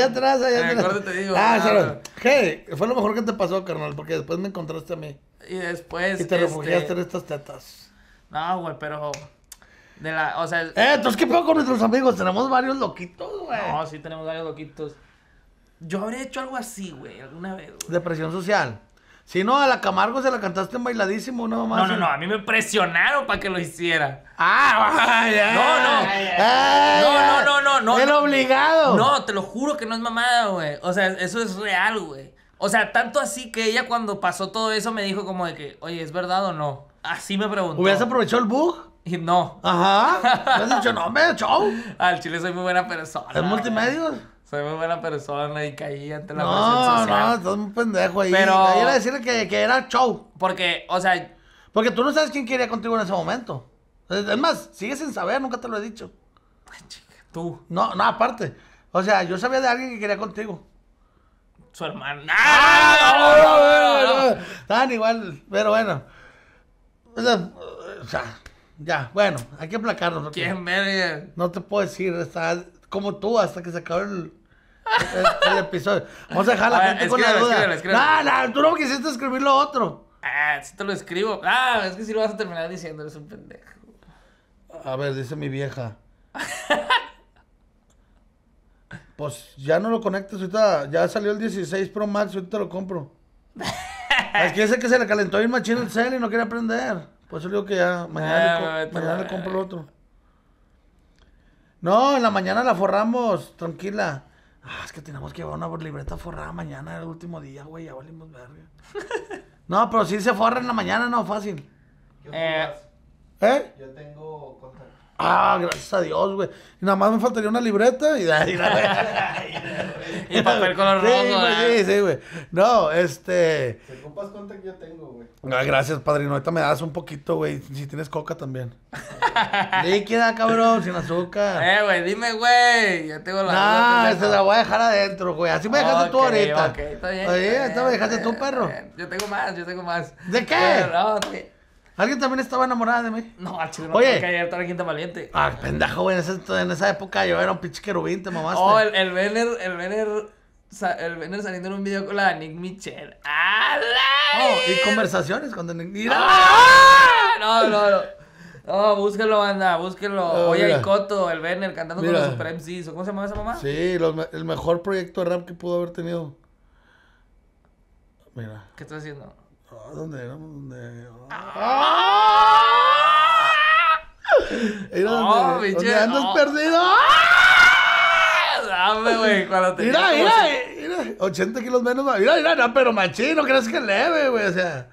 atrás. te digo. Ah, atrás. Ah, hey, fue lo mejor que te pasó, carnal, porque después me encontraste a mí. Y después. Y te refugiaste este en estas tetas. No, güey, pero de la, o sea, eh, entonces, ¿qué pedo con nuestros amigos? Tenemos varios loquitos, güey. No, sí, tenemos varios loquitos. Yo habría hecho algo así, güey, alguna vez, Depresión social. Si no, a la Camargo se la cantaste bailadísimo, no mamá. No, no, no, a mí me presionaron para que lo hiciera. Ah, ya. no, no. no, no, no, no, no. obligado. No, te lo juro que no es mamada, güey. O sea, eso es real, güey. O sea, tanto así que ella cuando pasó todo eso me dijo como de que, oye, ¿es verdad o no? Así me preguntó. ¿Hubieras aprovechado el bug? y No. Ajá. ¿No has dicho nombre, chau Al chile soy muy buena persona. ¿Es multimedia? Soy muy buena persona y caí ante la no, social. No, no, estás muy pendejo ahí. Pero... Ahí iba a decirle que, que era show. Porque, o sea... Porque tú no sabes quién quería contigo en ese momento. Es más, sigues sin saber, nunca te lo he dicho. Ay, tú. No, no, aparte. O sea, yo sabía de alguien que quería contigo. Su hermano. ¡Ah! No, no, no, igual, pero bueno. O sea, ya, bueno, hay que aplacarlo ¿no? ¿Quién verga? No te puedo decir, está como tú hasta que se acabe el, episodio. Vamos a dejar a la gente con la duda. No, no, tú no quisiste escribir lo otro. Ah, si te lo escribo. Ah, es que si lo vas a terminar diciendo, eres un pendejo. A ver, dice mi vieja. pues ya no lo conectes ahorita. Ya salió el 16 Pro Max, ahorita te lo compro. <laughs> es que ese que se le calentó bien machín el cel y no quiere aprender. Por eso digo que ya mañana, le, ah, compro el otro. No, en la mañana la forramos, tranquila. Ah, es que tenemos que llevar una libreta forrada mañana, el último día, güey, ya valimos verga. <laughs> no, pero si se forra en la mañana, no, fácil. ¿Qué eh. ¿Eh? Yo tengo Ah, gracias a Dios, güey. nada más me faltaría una libreta y, <laughs> <laughs> y, y, y papel color rojo, sí, güey. Sí, sí, güey. No, este. ¿Te compas cuenta que yo tengo, güey. Ah, gracias, padrino. Ahorita me das un poquito, güey. Si tienes coca también. <laughs> Líquida, cabrón, sin azúcar. Eh, güey, dime, güey. Ya tengo la. No, esa la voy a dejar adentro, güey. Así me dejaste tú ahorita. Ok, está bien. Oye, está me dejaste tú, perro. Yo tengo más, yo tengo más. ¿De qué? no, sí. Alguien también estaba enamorada de mí. No, al Oye, que la Valiente. Ah, pendejo, güey. En, esa época yo era un pinche querubín, te mamaste. Oh, el, el Vener, el Vener, el Vener saliendo en un video con la Nick Michelle. ¡Ah, oh, y conversaciones con Nick ¡Ah! No, no, no. No, búsquenlo, banda, búsquenlo. Ah, Oye, el Coto, el Vener, cantando con los Super ¿Cómo se llama esa mamá? Sí, el mejor proyecto de rap que pudo haber tenido. Mira. ¿Qué estás haciendo? Ah, ¿Dónde era? ¿Dónde? ¡Ah! Era oh, andas oh. perdido. Dame, ah, güey, cuando te Mira, mira, mira, 80 kilos menos. Mira, mira, no, pero machín, no crees que leve, güey, o sea.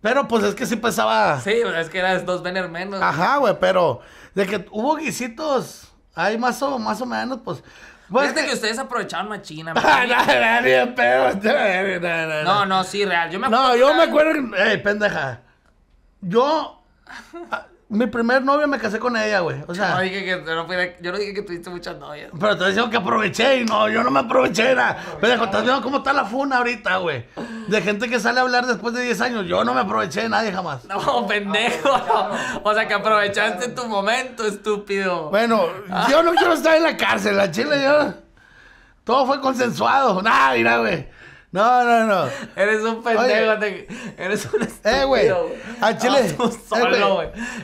Pero pues es que sí pesaba. Sí, pues, es que eras dos vener menos. Ajá, güey, pero de que hubo guisitos ahí más o, más o menos, pues Fíjate que ustedes aprovechaban china. no, no, sí, real. Yo me No, yo me acuerdo. ¡Ey, pendeja! Yo mi primer novio me casé con ella, güey. O sea. Yo no dije que, yo no dije que tuviste muchas novias. Pero te decía que aproveché y no, yo no me aproveché nada. Pero estás cómo está la funa ahorita, güey. De gente que sale a hablar después de 10 años. Yo no me aproveché de nadie jamás. No, pendejo. O sea que aprovechaste tu momento, estúpido. Bueno, yo no quiero estar en la cárcel, la chile, yo. Todo fue consensuado. Nada, mira, güey. No, no, no. Eres un pendejo. Eres un estúpido. Eh, güey. A ah, Chile. A ah, eh, solo,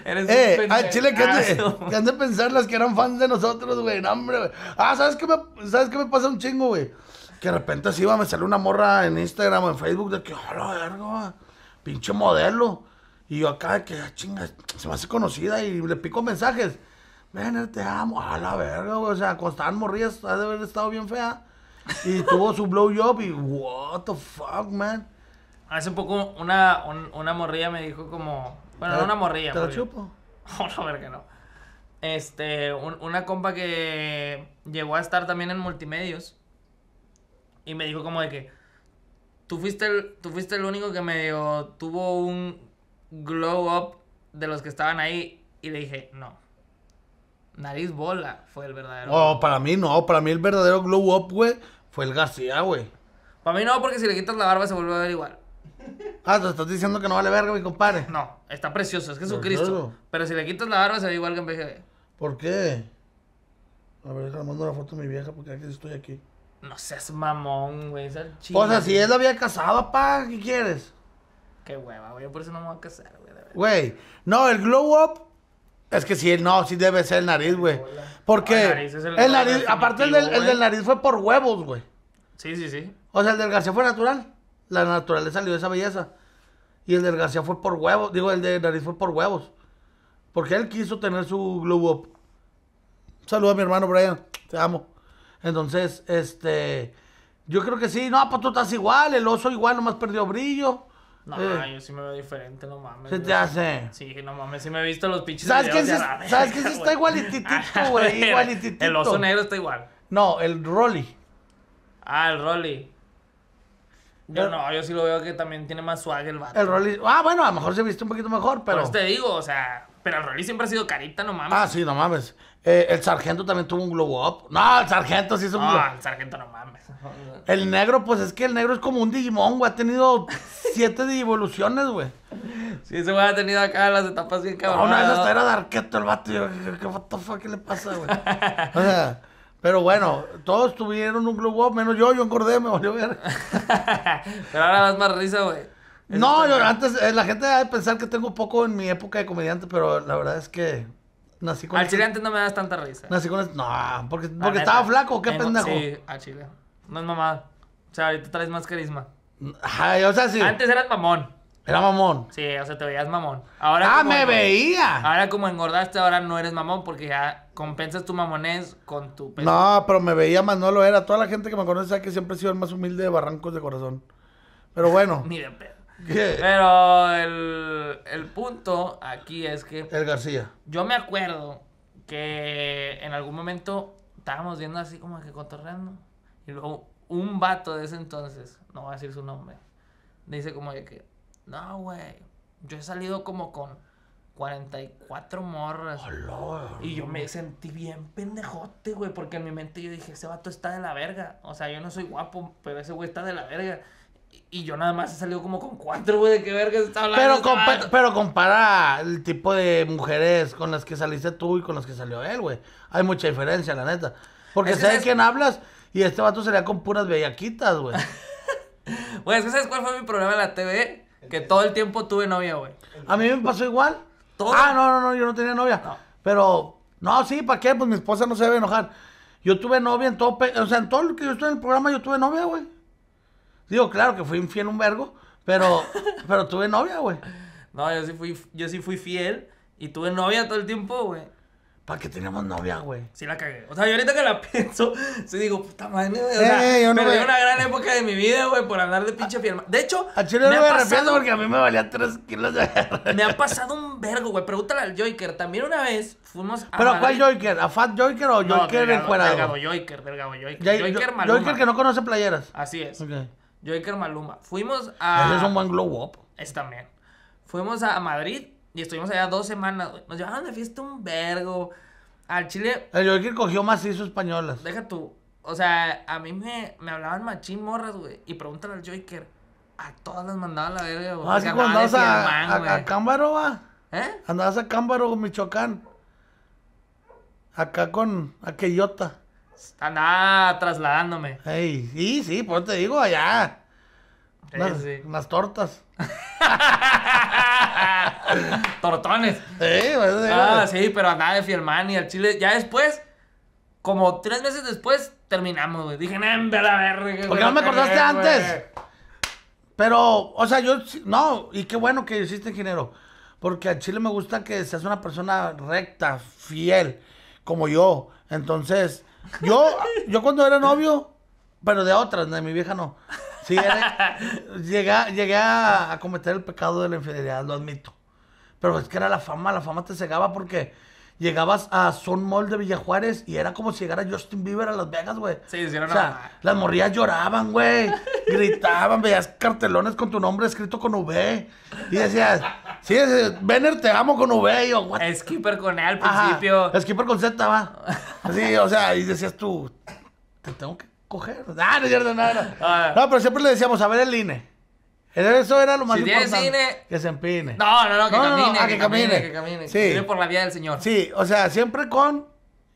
Eres un eh, pendejo. A Chile, ¿qué ah, han de, pensar las que eran fans de nosotros, güey? No, hombre, güey. Ah, ¿sabes qué, me, ¿sabes qué me pasa un chingo, güey? Que de repente así va, me salió una morra en Instagram o en Facebook de que, hola, verga, pinche modelo. Y yo acá, que chinga, se me hace conocida y le pico mensajes. Ven, te amo. A verga, güey. O sea, cuando estaban morridas, ha de haber estado bien fea y tuvo su blow job y what the fuck, man. Hace poco una, morrilla me dijo como, bueno, no una morrilla. ¿Te lo chupo? <laughs> no, no. Este, una compa que llegó a estar también en multimedios y me dijo como de que tú fuiste el, tú fuiste el único que me dio... tuvo un glow up de los que estaban ahí y le dije, no. Nariz bola fue el verdadero. Oh, para mí no, para mí el verdadero glow up, güey, fue el García, güey. Para mí no, porque si le quitas la barba se vuelve a ver igual. Ah, te estás diciendo que no vale verga, mi compadre. No, está precioso, es Jesucristo. Pues Pero si le quitas la barba se ve igual que en BGB. ¿Por qué? A ver, déjame mando la foto a mi vieja porque aquí estoy aquí. No seas mamón, güey. Esa chido. o sea, si él la había casado, pa, ¿qué quieres? Qué hueva, güey. Por eso no me voy a casar, güey. Güey, no, el glow up es que sí, no, sí debe ser el nariz, güey. Porque ah, el nariz, el nariz aparte el del, nariz fue por huevos, güey. Sí, sí, sí. O sea, el del García fue natural. La naturaleza le dio esa belleza. Y el del García fue por huevos. Digo, el del nariz fue por huevos. Porque él quiso tener su globo. up. a mi hermano Brian. Te amo. Entonces, este. Yo creo que sí. No, pues tú estás igual. El oso igual, nomás perdió brillo. No, eh. yo sí me veo diferente, no mames. ¿Se te hace? Sí, no mames, sí me he visto los pinches ¿Sabes qué que ¿Sabes qué? está igualititito, <laughs> güey, igualititito. El oso negro está igual. No, el Rolly. Ah, el Rolly. Yo, no, yo sí lo veo que también tiene más swag el vato. El Rolly. Ah, bueno, a lo mejor se viste un poquito mejor, pero. Pues te digo, o sea. Pero el Rolly siempre ha sido carita, no mames. Ah, sí, no mames. Eh, el sargento también tuvo un glow up. No, el sargento sí es un glow No, el sargento no mames. El negro, pues es que el negro es como un Digimon, güey. Ha tenido siete evoluciones, güey. Sí, ese güey ha tenido acá las etapas bien cabrón. No, una vez hasta era de arqueto el vato. Yo, ¿qué what ¿Qué le pasa, güey? O sea, pero bueno, todos tuvieron un glow up, menos yo, yo engordé, me volvió a ver. <laughs> pero ahora das más risa, güey. No, yo, antes eh, la gente debe pensar que tengo poco en mi época de comediante, pero la verdad es que nací con... Al chile antes no me das tanta risa. Nací con... No, porque, porque estaba flaco, qué pendejo. Sí, al chile. No es mamada. O sea, ahorita traes más carisma. o sea, sí. Antes eras mamón. Era mamón. Sí, o sea, te veías mamón. Ahora ah, me veía. Ahora como engordaste, ahora no eres mamón porque ya compensas tu mamonés con tu peso. No, pero me veía más, no lo era. Toda la gente que me conoce sabe que siempre he sido el más humilde de Barrancos de Corazón. Pero bueno, <laughs> Ni de pedo. Pero el, el punto aquí es que. El García. Yo me acuerdo que en algún momento estábamos viendo así como que cotorreando. Y luego un vato de ese entonces, no voy a decir su nombre, dice como que, no, güey, yo he salido como con 44 morras. y yo me sentí bien pendejote, güey, porque en mi mente yo dije, ese vato está de la verga. O sea, yo no soy guapo, pero ese güey está de la verga. Y yo nada más he salido como con cuatro, güey, de qué verga se está hablando. Pero, pero compara el tipo de mujeres con las que saliste tú y con las que salió él, güey. Hay mucha diferencia, la neta. Porque sé de quién hablas y este vato sería con puras bellaquitas, güey. <laughs> Güey, es que ¿sabes cuál fue mi problema en la TV? Que todo el tiempo tuve novia, güey. A mí me pasó igual. Ah, no, no, no, yo no tenía novia. Pero, no, sí, ¿para qué? Pues mi esposa no se debe enojar. Yo tuve novia en todo, o sea, en todo lo que yo estuve en el programa, yo tuve novia, güey. Digo, claro que fui infiel un vergo, pero, <laughs> pero tuve novia, güey. No, yo sí fui, yo sí fui fiel y tuve novia todo el tiempo, güey. ¿Para qué tenemos novia, güey? Sí la cagué. O sea, yo ahorita que la <laughs> pienso, sí digo, puta madre, güey. O eh, perdí una gran época de mi vida, güey, por hablar de pinche fiel. De hecho, a Chile me no me arrepiento porque a mí me valía tres kilos de Me ha pasado un vergo, güey. Pregúntale al Joker. También una vez fuimos a. ¿Pero a cuál Joker? ¿A Fat Joker o no, Joker delgado, Delgado Joker, delgado Joker. Joker, Joker que no conoce playeras. Así es. Okay. Joker Maluma. Fuimos a. Ese es un buen glow up. Es también. Fuimos a Madrid y estuvimos allá dos semanas, Nos llevaron de fiesta un vergo. Al Chile. El Joker cogió macizo españolas. Deja tú. O sea, a mí me, me hablaban machín morras, güey. Y preguntan al Joker. A todas las mandaban la verga, güey. Ah, sí, cuando andabas a, a, a, Cámbaro, va. ¿Eh? Andabas a Cámbaro, Michoacán. Acá con. A nada trasladándome. Hey, sí, sí, pues te digo, allá. más tortas. <laughs> Tortones. Sí, pues, ah, sí, pero andaba de Fierman y al Chile. Ya después, como tres meses después, terminamos, güey. Dije, en verdad, verga. ¿Por qué no me acordaste antes? Pero, o sea, yo, no, y qué bueno que hiciste ingeniero. Porque al Chile me gusta que seas una persona recta, fiel, como yo. Entonces, yo, yo cuando era novio, pero de otras, de mi vieja no. <laughs> llegué, a, a, cometer el pecado de la infidelidad, lo admito. Pero es que era la fama, la fama te cegaba porque llegabas a Sun Mall de Villajuárez y era como si llegara Justin Bieber a Las Vegas, güey. Sí, hicieron... O sea, las morrías lloraban, güey. <laughs> Gritaban, veías cartelones con tu nombre escrito con V. Y decías, sí, vener, te amo con V. Y yo, Skipper con E al principio. Skipper con Z, va. <laughs> Sí, o sea, y decías tú, te tengo que coger. Ah, no, no, no, no. Ah. no pero siempre le decíamos, a ver el INE. Eso era lo más si importante. que se empine. No, no, no, que, camine, ah, que, camine, que, camine, Sí. por la vía del Señor. Sí, o sea, siempre con.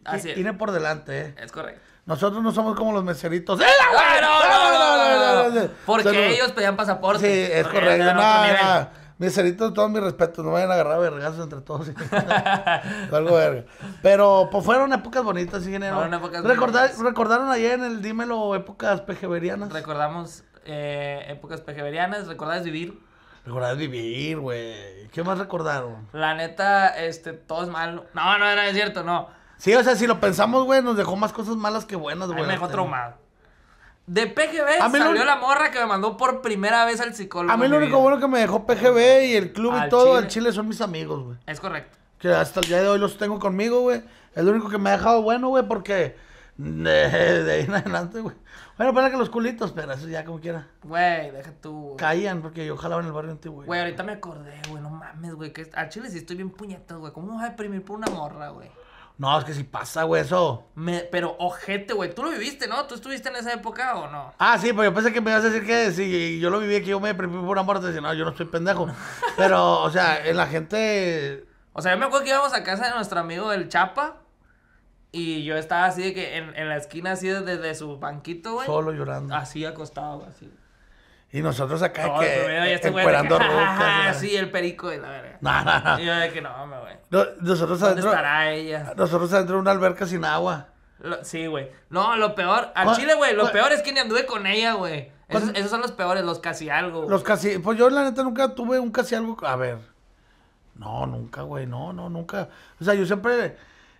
Así tiene por delante, ¿eh? Es correcto. Nosotros no somos como los meseritos. ¡Eh, ah, no, no, no, Porque ellos pedían pasaporte. Sí, es correcto. No, Meseritos, todo mi respeto. No vayan a agarrar vergazos entre todos. <laughs> <laughs> Algo verga. Pero, pues, fueron épocas bonitas, sí, género. Fueron épocas ¿Recordaron ayer en el Dímelo épocas pejeverianas? Recordamos eh, épocas pejeverianas, recordar vivir. Recordar vivir, güey. ¿Qué más recordaron? La neta, este, todo es malo. No, no, no es cierto, no. Sí, o sea, si lo pensamos, güey, nos dejó más cosas malas que buenas, güey. Me dejó traumado. De PGB a salió la morra que me mandó por primera vez al psicólogo. A mí lo único bueno que me dejó PGB y el club y todo, el Chile son mis amigos, güey. Es correcto. Que hasta el día de hoy los tengo conmigo, güey. Es lo único que me ha dejado bueno, güey, porque de, <laughs> de ahí en adelante, güey. Bueno, para pues que los culitos, pero eso ya como quiera. Güey, deja tú. Caían porque yo jalaba en el barrio antiguo. Güey, ahorita me acordé, güey, no mames, güey. Que a Chile sí estoy bien puñetado, güey. ¿Cómo vas a deprimir por una morra, güey? No, es que si sí pasa, güey, eso. Me, pero ojete, güey. Tú lo viviste, ¿no? ¿Tú estuviste en esa época o no? Ah, sí, pero yo pensé que me ibas a decir que si yo lo viví, que yo me deprimí por una morra. Te decía, no, yo no estoy pendejo. <laughs> pero, o sea, en la gente. O sea, yo me acuerdo que íbamos a casa de nuestro amigo del Chapa. Y yo estaba así de que en, en la esquina, así desde su banquito, güey. Solo llorando. Así acostado, así. Y nosotros acá no, que este sí, el perico de la verga. yo de que no, güey. nosotros ¿Dónde estará ella? Nosotros adentro de una alberca sin agua. sí, güey. No, lo peor, al chile, güey, lo peor es que ni anduve con ella, güey. Esos, son los peores, los casi algo. Los casi, pues yo la neta nunca tuve un casi algo, a ver. No, nunca, güey, no, no, nunca. O sea, yo siempre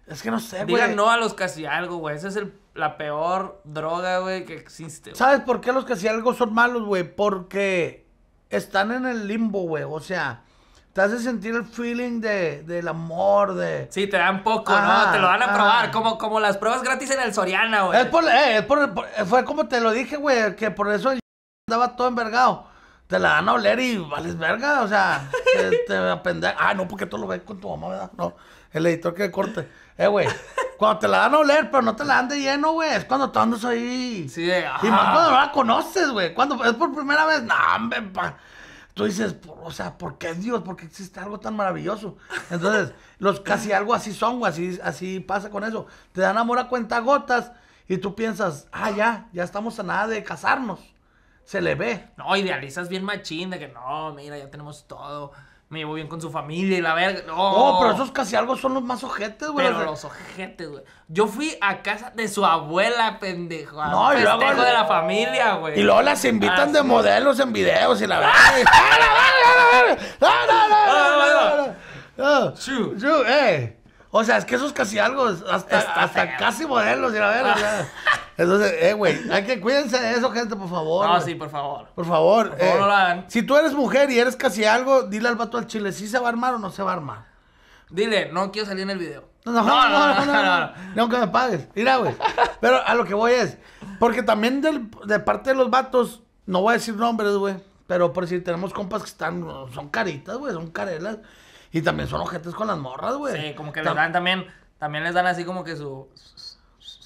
es que no sé, güey. Digan no a los casi algo, güey. Esa es la peor droga, güey, que existe. ¿Sabes por qué los casi algo son malos, güey? Porque están en el limbo, güey. O sea, te hace sentir el feeling de, del amor, de... Sí, te dan poco, ¿no? Te lo van a probar, como, como las pruebas gratis en el Soriana, güey. Es por, eh, es por, fue como te lo dije, güey, que por eso el andaba todo envergado te la dan a oler y vales verga, o sea, te, te apende... Ah, no, porque tú lo ves con tu mamá, ¿verdad? No, el editor que corte. Eh, güey, cuando te la dan a oler, pero no te la dan de lleno, güey, es cuando tú andas ahí. Sí, Y más cuando no la conoces, güey, cuando es por primera vez, no, hombre, Tú dices, o sea, ¿por qué Dios? ¿Por qué existe algo tan maravilloso? Entonces, los casi algo así son, güey, así, así pasa con eso. Te dan amor a cuenta gotas y tú piensas, ah, ya, ya estamos a nada de casarnos se le ve. No, idealizas bien machín de que no, mira, ya tenemos todo. Me llevo bien con su familia y la verga. No, oh, pero esos casi algo son los más ojetes, güey. Pero los ojetes, güey. Yo fui a casa de su abuela, pendejo. No, y luego. de la familia, güey. Y luego las invitan de ah, modelos en videos y la verga. ¡Ah, ah la verga, la verga! Ah, ¡No, no, no! ¡No, no, eh o sea, es que eso es casi algo, hasta, hasta casi modelos, a ver. Entonces, eh, güey, hay que cuídense de eso, gente, por favor. No, sí, por favor. Por favor. Eh, si tú eres mujer y eres casi algo, dile al vato al chile, si se va a armar o no se va a armar? Dile, no quiero salir en el video. No, no, no, no, no, no, no, que me pagues. Mira, güey. Pero a lo que voy es, porque también del, de parte de los vatos, no voy a decir nombres, güey, pero por si tenemos compas que están, son caritas, güey, son carelas. Y también son objetos con las morras, güey. Sí, como que les dan también, también les dan así como que su...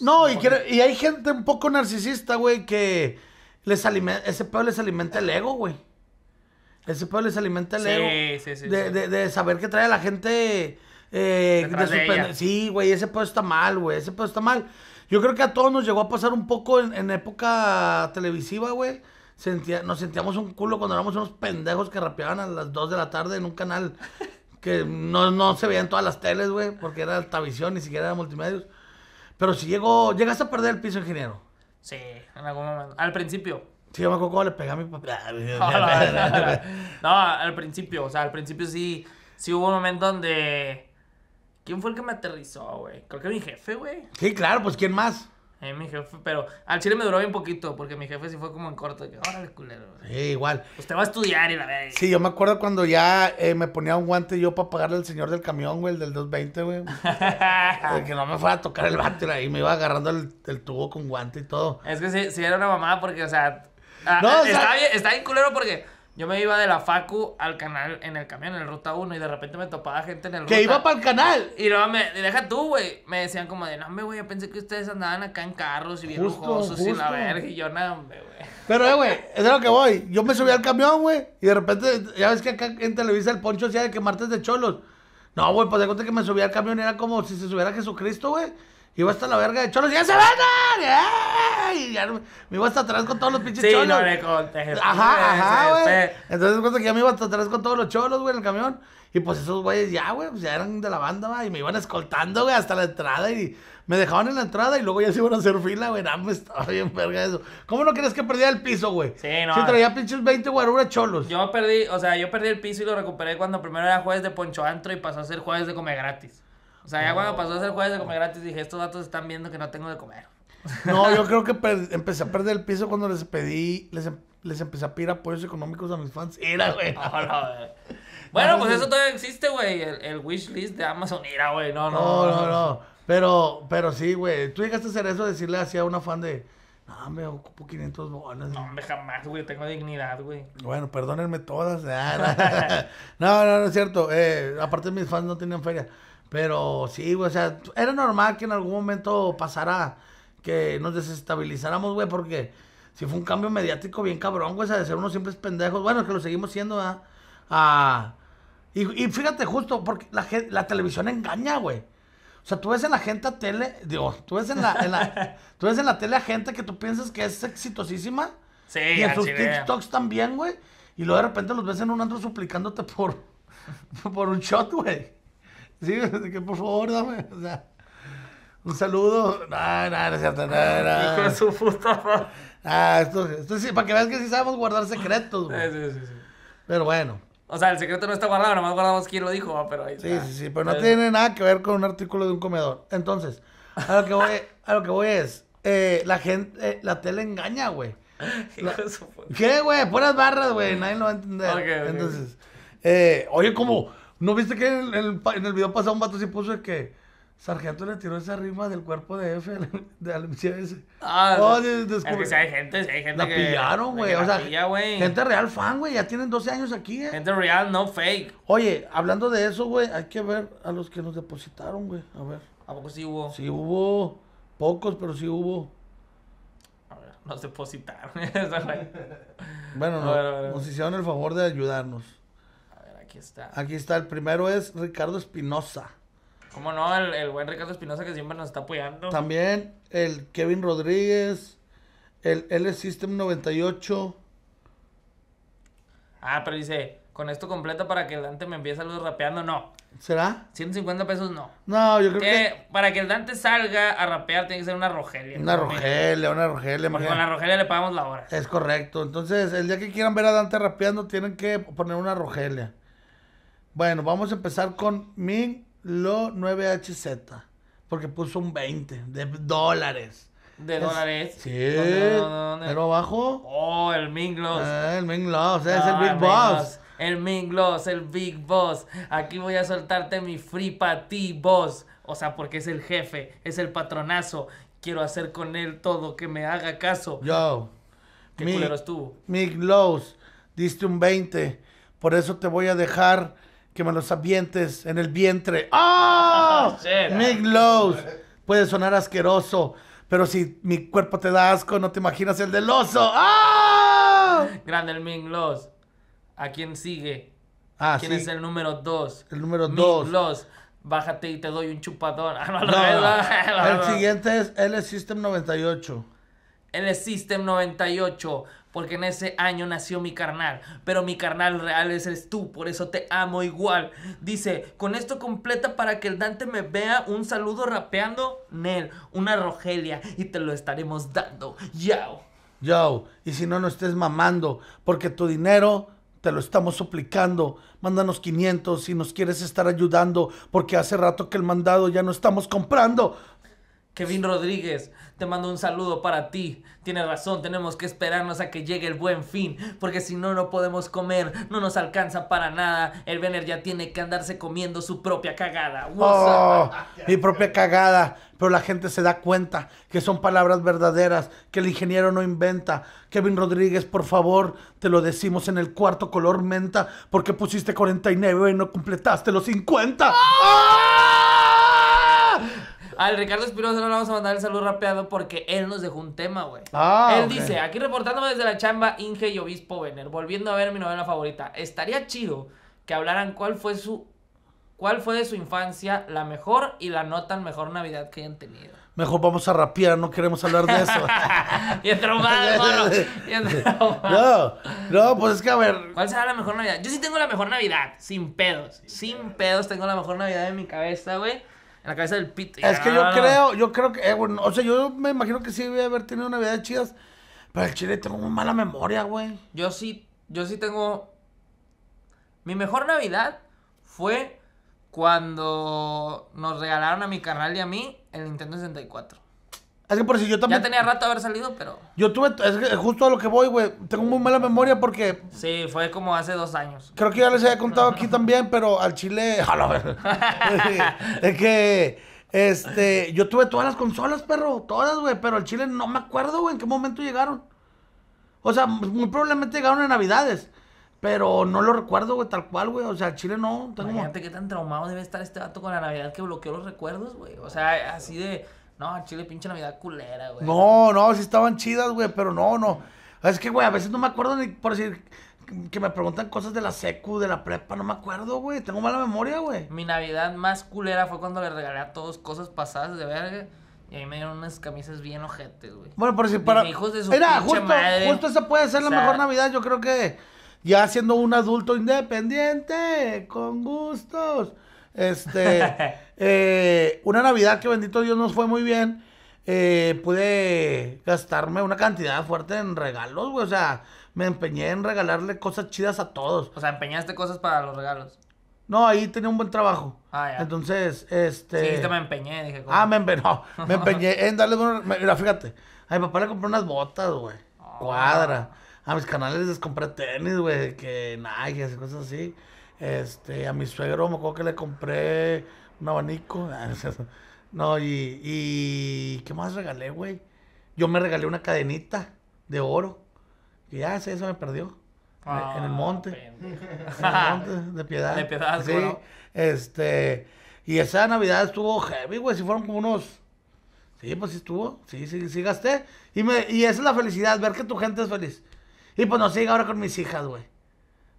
No, y, y hay gente un poco narcisista, güey, que les ese pedo les alimenta el ego, güey. Ese pedo les alimenta el ego. Sí, sí, de, sí. De, saber que trae a la gente... Eh, de Sí, güey, ese pedo está mal, güey, ese pedo está mal. Yo creo que a todos nos llegó a pasar un poco en, época televisiva, güey. Sentía, nos sentíamos un culo cuando éramos unos pendejos que rapeaban a las 2 de la tarde en un canal que no, no se veían todas las teles, güey, porque era alta visión ni siquiera era multimedia. Pero si llegó, llegaste a perder el piso, ingeniero. Sí, en algún momento. Al principio. Sí, yo me acuerdo cómo le pegaba a mi papá. <laughs> <laughs> no, al principio, o sea, al principio sí, sí hubo un momento donde... ¿Quién fue el que me aterrizó, güey? Creo que mi jefe, güey. Sí, claro, pues ¿quién más? A mi jefe, pero al chile me duró bien poquito, porque mi jefe sí fue como en corto, órale, culero. Sí, igual. Usted va a estudiar y la ve. Sí, yo me acuerdo cuando ya eh, me ponía un guante yo para pagarle al señor del camión, güey, el del 220, güey. <laughs> que no me fuera a tocar el váter ahí, me iba agarrando el, tubo con guante y todo. Es que sí, sí era una mamada, porque, o sea, no, bien, está bien culero porque yo me iba de la Facu al canal en el camión, en el Ruta 1, y de repente me topaba gente en el Ruta. ¡Que iba para el canal! Y luego me, deja tú, güey. Me decían como de, no, me, güey, yo pensé que ustedes andaban acá en carros y bien lujosos y la verga. Y yo, no, güey. Pero, eh, güey, es de lo que voy. Yo me subí al camión, güey, y de repente, ya ves que acá en Televisa el poncho decía de que martes de cholos. No, güey, pues de cuenta que me subí al camión, era como si se subiera Jesucristo, güey iba hasta la verga de cholos, ya se van a y ya me iba hasta atrás con todos los pinches sí, cholos. no le conté. Ajá, ajá, güey. Entonces cuenta que ya me iba hasta atrás con todos los cholos, güey, en el camión. Y pues esos güeyes ya, güey, pues ya eran de la banda, güey, y me iban escoltando, güey, hasta la entrada y me dejaban en la entrada y luego ya se iban a hacer fila, güey, nada, me estaba bien verga eso. ¿Cómo no crees que perdía el piso, güey? Sí, no. Sí, traía pinches 20 guaruras cholos. Yo perdí, o sea, yo perdí el piso y lo recuperé cuando primero era jueves de Poncho Antro y pasó a ser jueves de Come Gratis. O sea, ya cuando pasó a ser jueves de comer gratis, dije, estos datos están viendo que no tengo de comer. No, <laughs> yo creo que empecé a perder el piso cuando les pedí, les, em, les empecé a pedir apoyos económicos a mis fans. Era, güey. <laughs> No, no, bueno, pues eso todavía existe, güey. El, wish list de Amazon. Era, güey. No, no. No, no, Pero, pero sí, güey. Tú llegaste a hacer eso, decirle así a una fan de. No, me ocupo 500 bolas. No, hombre, jamás, güey. Tengo dignidad, güey. Bueno, perdónenme todas. <laughs> no, no, no, es cierto. Eh, aparte, mis fans no tienen feria. Pero sí, güey, o sea, era normal que en algún momento pasara que nos desestabilizáramos, güey, porque si fue un cambio mediático bien cabrón, güey, o sea, de ser unos simples pendejos, bueno, que lo seguimos siendo, ¿verdad? Ah, y, fíjate justo, porque la, la televisión engaña, güey. O sea, tú ves en la gente a tele, digo, tú ves en la, <laughs> tele a gente que tú piensas que es exitosísima. Sí, y en sus TikToks también, güey. Y luego de repente los ves en un andro suplicándote por, <laughs> por un shot, güey. Sí, <laughs> que por favor, dame. O sea, un saludo. No, no, no es <laughs> Hijo de su puta madre. Ah, esto, esto sí, para que veas que sí sabemos guardar secretos, güey. Sí, sí, sí, Pero bueno. O sea, el secreto no está guardado, nomás guardamos quién lo dijo, ah, pero ahí está. Sí, sí, sí, pero no tiene nada que ver con un artículo de un comedor. Entonces, a lo que voy, a lo que voy es, eh, la gente, eh, la tele engaña, güey. <laughs> ¿Qué, güey? Puras barras, güey, nadie lo va a entender. Entonces, eh, oye, como ¿No viste que en el, en el video pasado un vato se puso de que Sargento le tiró esa rima del cuerpo de F <laughs> de, al Ah, oh, es que si hay gente, si hay gente la pillaron, güey. O sea, gente real fan, güey. Ya tienen 12 años aquí, eh. Gente real, no fake. Oye, hablando de eso, güey, hay que ver a los que nos depositaron, güey. A ver. ¿A poco sí hubo? Sí hubo. Pocos, pero sí hubo. A ver, nos depositaron. <laughs> bueno, no, nos hicieron el favor de ayudarnos aquí está. Aquí está, el primero es Ricardo Espinosa. ¿Cómo no? El, buen Ricardo Espinosa que siempre nos está apoyando. También el Kevin Rodríguez, el L System 98. Ah, pero dice, con esto completo para que el Dante me envíe saludos rapeando, no. ¿Será? 150 pesos no. No, yo creo que, Para que el Dante salga a rapear tiene que ser una Rogelia. Una Rogelia, una Rogelia. Porque con la Rogelia le pagamos la hora. Es correcto. Entonces, el día que quieran ver a Dante rapeando tienen que poner una Rogelia. Bueno, vamos a empezar con Min Lo 9HZ. Porque puso un 20 de dólares. ¿De dólares? Sí. pero abajo? Oh, el Minglos. Eh, el Minglos, es el ah, Big Boss. El Minglos, el Big Boss. Aquí voy a soltarte mi free para ti, boss. O sea, porque es el jefe, es el patronazo. Quiero hacer con él todo, que me haga caso. Yo. ¿Qué culero estuvo? Minglos, diste un 20. Por eso te voy a dejar que me los avientes en el vientre. ¡Oh! ¡Ah! <laughs> Miglos. Puede sonar asqueroso, pero si mi cuerpo te da asco, no te imaginas el del oso. ¡Oh! Grande el Miglos. ¿A quién sigue? Ah, ¿Quién es el número dos? El número dos. Miglos. Bájate y te doy un chupador el siguiente es L System 98 el System 98, porque en ese año nació mi carnal, pero mi carnal real es tú, por eso te amo igual. Dice, con esto completa para que el Dante me vea un saludo rapeando, Nel, una Rogelia, y te lo estaremos dando. Yao. Yao, y si no, no estés mamando, porque tu dinero te lo estamos suplicando. Mándanos 500 si nos quieres estar ayudando, porque hace rato que el mandado ya no estamos comprando. Kevin Rodríguez, te mando un saludo para ti. Tienes razón, tenemos que esperarnos a que llegue el buen fin, porque si no, no podemos comer, no nos alcanza para nada. El Vener ya tiene que andarse comiendo su propia cagada. Oh, mi propia cagada, pero la gente se da cuenta que son palabras verdaderas, que el ingeniero no inventa. Kevin Rodríguez, por favor, te lo decimos en el cuarto color menta, porque pusiste 49 y no completaste los 50. Al Ricardo Espinosa no le vamos a mandar el saludo rapeado porque él nos dejó un tema, güey. Ah, él dice, aquí reportándome desde la chamba, Inge y Obispo Venner volviendo a ver mi novela favorita. Estaría chido que hablaran cuál fue su cuál fue de su infancia la mejor y la no mejor Navidad que hayan tenido. Mejor vamos a rapear, no queremos hablar de eso. <laughs> y mal, morro. <laughs> No, no, pues es que a ver. ¿Cuál será la mejor Navidad? Yo sí tengo la mejor Navidad, sin pedos. Sin pedos tengo la mejor Navidad en mi cabeza, güey en la cabeza del pit. Es que yo creo, yo creo que, eh, o sea, yo me imagino que sí voy a haber tenido navidades chidas, pero el chile tengo muy mala memoria, güey. Yo sí, yo sí tengo... Mi mejor navidad fue cuando nos regalaron a mi canal y a mí el Nintendo 64 así por si yo también. Ya tenía rato de haber salido, pero. Yo tuve. Es justo a lo que voy, güey. Tengo muy mala memoria porque. Sí, fue como hace dos años. Creo que ya les había contado aquí también, pero al chile. <laughs> <laughs> es que. Este. Yo tuve todas las consolas, perro. Todas, güey. Pero al chile no me acuerdo, güey, en qué momento llegaron. O sea, muy probablemente llegaron en Navidades. Pero no lo recuerdo, güey, tal cual, güey. O sea, al Chile no. Tengo... qué tan traumado debe estar este vato con la Navidad que bloqueó los recuerdos, güey. O sea, así de. No, chile, pinche Navidad culera, güey. No, no, sí estaban chidas, güey, pero no, no. Es que, güey, a veces no me acuerdo ni por decir que me preguntan cosas de la secu, de la prepa, no me acuerdo, güey. Tengo mala memoria, güey. Mi Navidad más culera fue cuando le regalé a todos cosas pasadas de verga. Y a mí me dieron unas camisas bien ojetes, güey. Bueno, por si para. Hijos de su Era, justo, justo esa puede ser la mejor Navidad. Yo creo que ya siendo un adulto independiente, con gustos. Este. <laughs> Eh, una Navidad que bendito Dios nos fue muy bien. Eh, pude gastarme una cantidad fuerte en regalos, güey. O sea, me empeñé en regalarle cosas chidas a todos. O sea, empeñaste cosas para los regalos. No, ahí tenía un buen trabajo. Ah, ya. Entonces, este. Sí, te me empeñé, dije. Ah, me empeñé. <laughs> me empeñé en darle una. Mira, fíjate. A mi papá le compré unas botas, güey. Ah. Cuadra. A mis canales les compré tenis, güey. Que Nike, cosas así. Este, a mi suegro me acuerdo que le compré un abanico. <laughs> No, y, y ¿qué más regalé, güey? Yo me regalé una cadenita de oro. Y ya, ese, eso me perdió. en el ah, monte. En el monte de piedad. De piedad, sí. Este, y esa Navidad estuvo heavy, güey. Si fueron como unos. Sí, pues sí estuvo. Sí, sí, sí gasté. Y, me, y esa es la felicidad, ver que tu gente es feliz. Y pues no siga ahora con mis hijas, güey.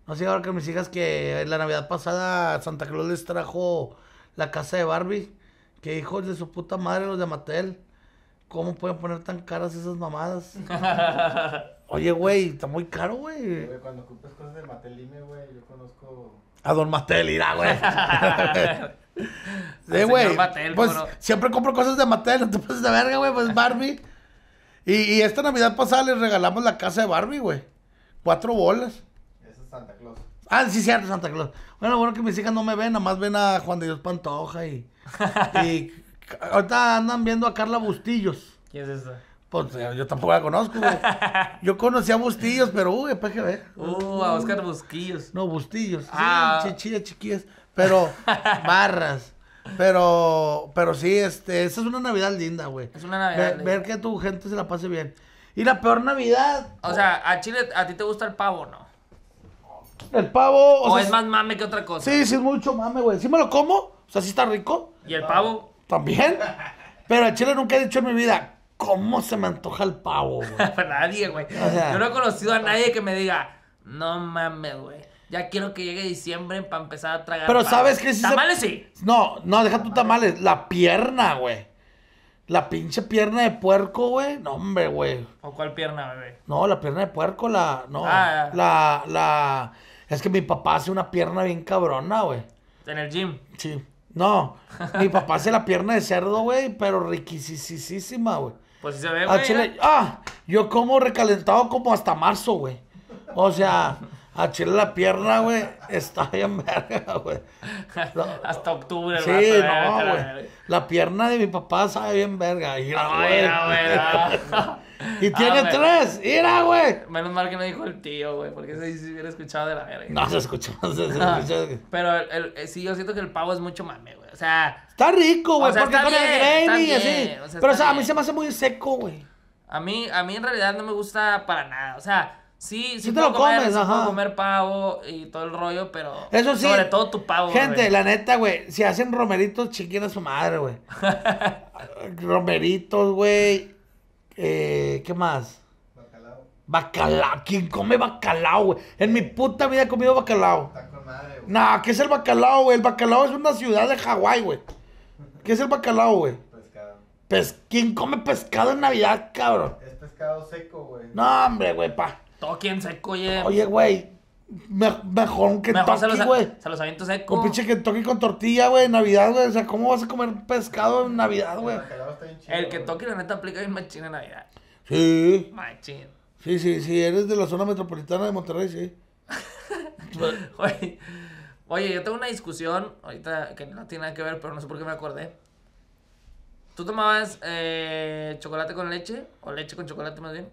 No siga ahora con mis hijas que la Navidad pasada Santa Claus les trajo la casa de Barbie. Que hijos de su puta madre los de Mattel. ¿Cómo pueden poner tan caras esas mamadas? <laughs> Oye, güey, está muy caro, güey. cuando compras cosas de Mattel, dime, güey, yo conozco... A Don Mattel, irá, güey. <laughs> sí, güey. Pues siempre compro cosas de Mattel, <laughs> no te pases de verga, güey, pues Barbie. Y, y, esta Navidad pasada les regalamos la casa de Barbie, güey. Cuatro bolas. Esa es Santa Claus. Ah, sí, cierto, Santa Claus. Bueno, bueno que mis hijas no me ven, nada más ven a Juan de Dios Pantoja y. <laughs> y ahorita andan viendo a Carla Bustillos. ¿Quién es esa? Pues eh, yo tampoco la conozco, güey. <laughs> Yo conocí a Bustillos, pero uy, pues Uh, a Oscar Bustillos. No, Bustillos. Sí, ah. chichillas, chiquillas. Pero, <laughs> barras. Pero, pero sí, este, esa es una Navidad linda, güey. Es una Navidad. Ver, linda. ver que tu gente se la pase bien. Y la peor Navidad. O sea, a Chile, ¿a ti te gusta el pavo, no? El pavo. O, es más mame que otra cosa. Sí, sí, es mucho mame, güey. Sí me lo como. O sea, sí está rico. ¿Y el pavo? También. Pero a Chile nunca he dicho en mi vida, ¿cómo se me antoja el pavo, güey? <laughs> nadie, güey. Yo no he conocido a nadie que me diga, no mames, güey. Ya quiero que llegue diciembre para empezar a tragar. Pero sabes que ¿Tamales sí? No, no, deja tu tamales. La pierna, güey. La pinche pierna de puerco, güey. No, hombre, güey. ¿O cuál pierna, bebé? No, la pierna de puerco, la. No. Ah, la, la. Es que mi papá hace una pierna bien cabrona, güey. ¿En el gym? Sí. No. mi papá hace la pierna de cerdo, güey, pero riquisísima, güey. Pues se ve, güey. Ah, yo como recalentado como hasta marzo, güey. O sea a Chile la pierna, güey, está bien verga, güey. Hasta octubre, Sí, no, eh, güey. La pierna de mi papá sabe bien verga. Mira, ah, güey. <laughs> y ah, tiene tres. Mira, güey. Menos mal que me dijo el tío, güey, porque se si hubiera escuchado de la verga. No, se escuchó. Se, ah, escuchó. Pero el, el, eh, sí, yo siento que el pavo es mucho mame, güey. O sea. Está rico, güey, porque con el gravy y así. Pero, o sea, a mí se me hace muy seco, güey. A mí, a mí en realidad no me gusta para nada. O sea, Sí, sí, te lo comer, comes, comer pavo y todo el rollo, pero Eso sí, sobre todo tu pavo. Gente, la neta, güey, si hacen romeritos, chiquen su madre, güey. <laughs> romeritos, güey. Eh, ¿Qué más? Bacalao. Bacalao. ¿Quién come bacalao, güey? En mi puta vida he comido bacalao. Está con madre, güey. Nah, ¿qué es el bacalao, güey? El bacalao es una ciudad de Hawái, güey. ¿Qué es el bacalao, güey? Pescado. ¿Quién come pescado en Navidad, cabrón? Es pescado seco, güey. No, hombre, güey, pa. Kentucky en seco, oye. Oye, güey. mejor un Kentucky, güey. Se, los aviento seco. Un pinche Kentucky con tortilla, güey, Navidad, güey. O sea, ¿cómo vas a comer pescado en Navidad, güey? El que Kentucky, la neta, aplica bien Machín en Navidad. Sí. Machín. Sí, sí, sí. Eres de la zona metropolitana de Monterrey, sí. oye, <laughs> oye, yo tengo una discusión ahorita que no tiene nada que ver, pero no sé por qué me acordé. ¿Tú tomabas eh, chocolate con leche? ¿O leche con chocolate más bien?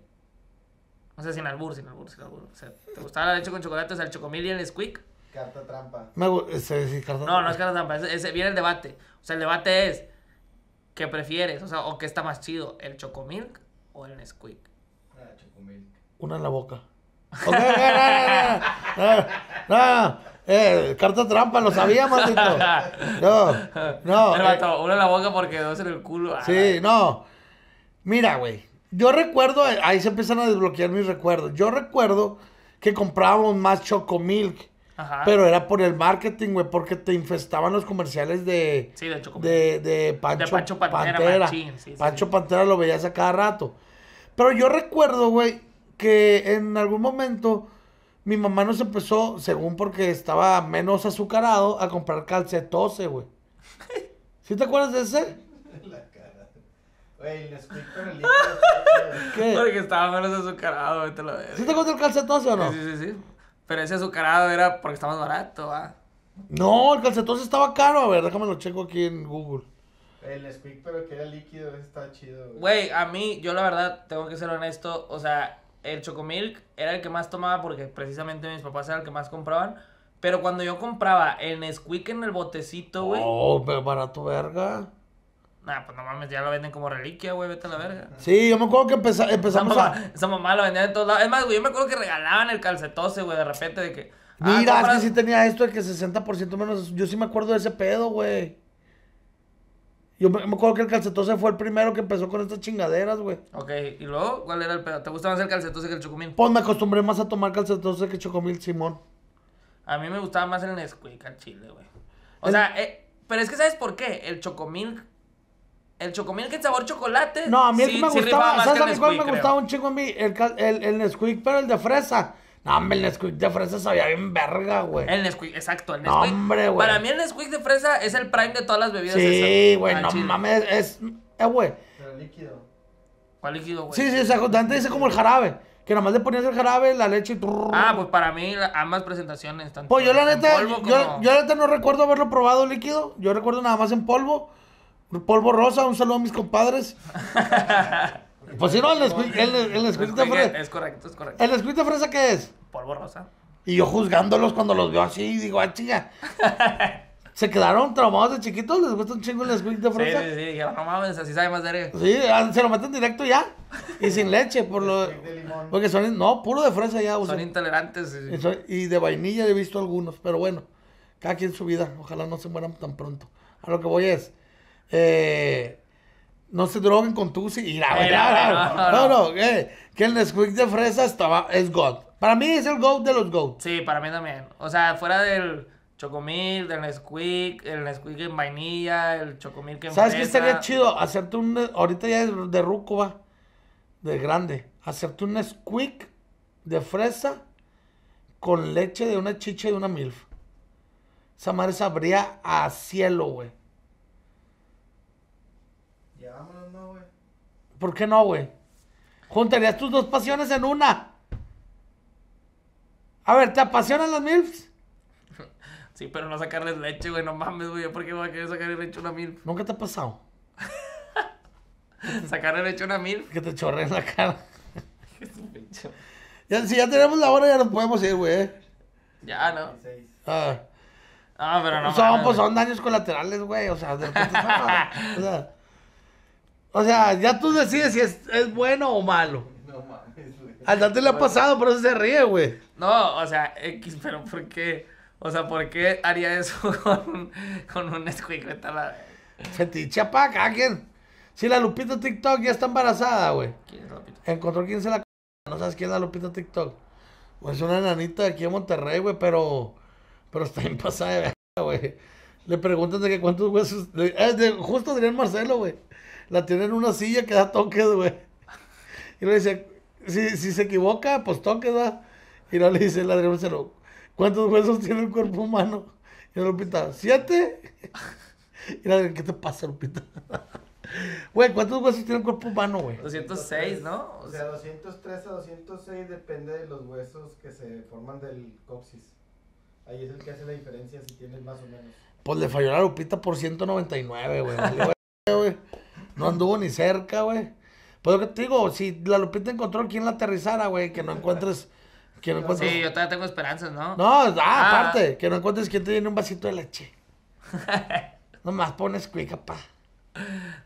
O sea, sin albur, sin albur, sin albur. O sea, ¿te gustaba la leche con chocolate? O sea, el chocomil y el squeak. Carta trampa. Este, carta no, no es carta trampa. viene el debate. O sea, el debate es. ¿Qué prefieres? O sea, ¿o qué está más chido? ¿El chocomilk o el Nesquik? Ah, chocomilk. Una en la boca. <laughs> no, eh, carta trampa, lo sabíamos, maldito. <laughs> No, no. Eh. una en la boca porque dos en el culo. Ah, sí, no. Mira, güey. Yo recuerdo, eh, ahí se empiezan a desbloquear mis recuerdos. Yo recuerdo que comprábamos más choco milk Pero era por el marketing, güey, porque te infestaban los comerciales de. de De, Pancho, Pantera. Pancho Pantera lo veías a cada rato. Pero yo recuerdo, güey, que en algún momento mi mamá nos empezó, según porque estaba menos azucarado, a comprar calcetose, güey. <laughs> ¿Sí te acuerdas de ese? Güey, el Nesquik pero el líquido. ¿Qué? Porque estaba menos azucarado, vete lo verga. ¿Sí te gusta el calcetazo o no? Sí, sí, sí. Pero ese azucarado era porque estaba más barato, va. No, el calcetazo estaba caro. A ver, déjame lo checo aquí en Google. El Nesquik pero que era líquido, está chido. Güey. a mí, yo la verdad, tengo que ser honesto. O sea, el Chocomilk era el que más tomaba porque precisamente mis papás eran el que más compraban. Pero cuando yo compraba el Nesquik en el botecito, güey. Oh, pero barato verga. Nah, pues no mames, ya lo venden como reliquia, güey, vete a la verga. Sí, yo me acuerdo que empezamos a. Esa mamá la vendía de todos lados. Es más, güey, yo me acuerdo que regalaban el calcetose, güey, de repente, de que. Ah, Mira, es que sí tenía esto de que 60% menos. Yo sí me acuerdo de ese pedo, güey. Yo me, acuerdo que el calcetose fue el primero que empezó con estas chingaderas, güey. Ok, ¿y luego cuál era el pedo? ¿Te gusta más el calcetose que el chocomil? Pues me acostumbré más a tomar calcetose que chocomil, Simón. A mí me gustaba más el Nesquik al chile, güey. O sea, eh, pero es que ¿sabes por qué? El chocomil el chocomil que sabor chocolate. No, a mí el que me gustaba. ¿Sabes a mí cuál me gustaba un chingo a mí? El, el, el Nesquik, pero el de fresa. No, hombre, el Nesquik de fresa sabía bien verga, güey. El Nesquik, exacto, el Nesquik. No, hombre, güey. Para mí el Nesquik de fresa es el prime de todas las bebidas. Sí, güey, no mames, es... Eh, güey. Pero líquido. ¿Cuál líquido, güey? Sí, sí, exactamente, dice como el jarabe. Que nomás le ponías el jarabe, la leche y Ah, pues para mí ambas presentaciones están. Pues yo la neta, yo, yo, la neta no recuerdo haberlo probado líquido. Yo recuerdo nada más en polvo. Polvo rosa, un saludo a mis compadres. <laughs> pues si no, el, Squid el, el fresa. Es correcto, es correcto. ¿El de fresa qué es? Polvo rosa. Y yo juzgándolos cuando los veo así, digo, ah, chinga. <laughs> ¿Se quedaron traumados de chiquitos? ¿Les gusta un chingo el Squid de fresa? Sí, sí, sí. no mames, así sabe más de Sí, ah, se lo meten directo ya. Y sin leche, por lo... De limón. Porque son... No, puro de fresa ya. uno. Son intolerantes. Y de vainilla he visto algunos, pero bueno. Cada quien su vida. Ojalá no se mueran tan pronto. A lo que voy es eh, no se droguen con tu y eh, No, no, eh, que el Nesquik de fresa estaba, es God. Para mí es el God de los God Sí, para mí también. O sea, fuera del Chocomil, del Nesquik, el Nesquik en vainilla, el Chocomil que ¿Sabes qué estaría chido? Hacerte un. Ahorita ya es de ruco, De grande. Hacerte un Nesquik de fresa con leche de una chicha y de una milf. Esa madre sabría a cielo, güey. ¿Por qué no, güey? Juntarías tus dos pasiones en una. A ver, ¿te apasionan las MILFs? <laughs> Sí, pero no sacarles leche, güey. No mames, güey. ¿Por qué voy a querer sacarle leche una MILF? ¿Nunca te ha pasado? <laughs> sacarle leche a una MILF. Que te chorre en la cara. <laughs> ya, si ya tenemos la hora, ya nos podemos ir, güey. ¿eh? Ya, ¿no? Ah. ah. pero no. Son, pues, son daños colaterales, güey. O sea, de repente, o sea o sea, ya tú decides si es, bueno o malo. No mames, Al Dante le ha pasado, por eso se ríe, güey. No, o sea, X, pero ¿por qué? O sea, ¿por qué haría eso con, <laughs> con un güey, La... Fetiche pa, ¿a Si la Lupita TikTok ya está embarazada, güey. ¿Quién es Lupita? Encontró quién se la No sabes quién es la Lupita TikTok. Pues es una nanita de aquí en Monterrey, güey, pero... Pero está bien pasada güey. Le preguntan de que cuántos huesos... de, eh, justo Adrián Marcelo, güey la tiene en una silla que da toques, güey. Y le dice, si, si se equivoca, pues toques, da. Y luego le dice el Adrián ¿cuántos huesos tiene el cuerpo humano? Y Lupita, ¿siete? Y la dice, ¿qué te pasa, Lupita? <laughs> Güey, ¿cuántos huesos tiene el cuerpo humano, güey? 206, ¿no? O sea, 203 a 206 depende de los huesos que se forman del coxis. Ahí es el que hace la diferencia si tienes más o menos. Pues le falló la Lupita por 199, güey. <laughs> No anduvo ni cerca, güey. Pero pues que te digo, si la Lupita encontró ¿quién la aterrizara, güey, que no encuentres. Que no Sí, yo todavía tengo esperanzas, ¿no? No, ah, ah. aparte, que no encuentres quién te viene un vasito de leche. <laughs> Nomás pones cuica, pa.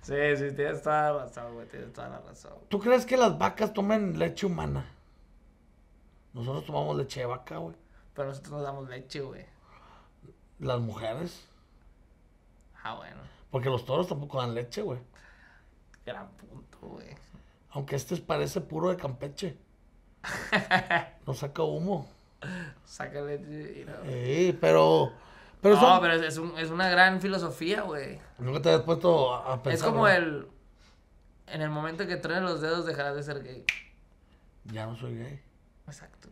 Sí, sí, tienes toda la razón, güey, tienes toda la razón. ¿Tú crees que las vacas tomen leche humana? Nosotros tomamos leche de vaca, güey. Pero nosotros no damos leche, güey. ¿Las mujeres? Ah, bueno. Porque los toros tampoco dan leche, güey. Gran punto, güey. Aunque este parece puro de Campeche. <laughs> no saca humo. Sácale. y Sí, pero. pero no, pero es, un, es, una gran filosofía, güey. Nunca te has puesto a pensar. Es como el. En el momento que truenen los dedos, dejarás de ser gay. Ya no soy gay. Exacto.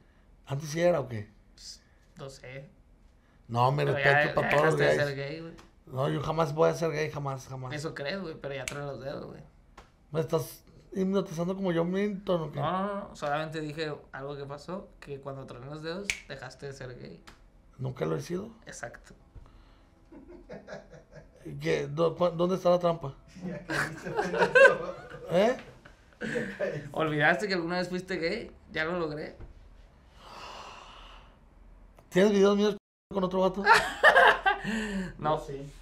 ¿Antes sí era o qué? Pues, no sé. No, me respeto para todos los gays. No, yo jamás voy a ser gay, jamás, jamás. Eso crees, güey, pero ya truenen los dedos, güey. Me estás hipnotizando como yo me No, no, no, solamente dije algo que pasó, que cuando troné los dedos dejaste de ser gay. Nunca lo he sido. Exacto. ¿Qué? ¿Dónde está la trampa? <laughs> <laughs> ¿Eh? ¿Olvidaste que alguna vez fuiste gay? Ya lo logré. ¿Tienes videos míos con otro vato? <laughs> no. no sí.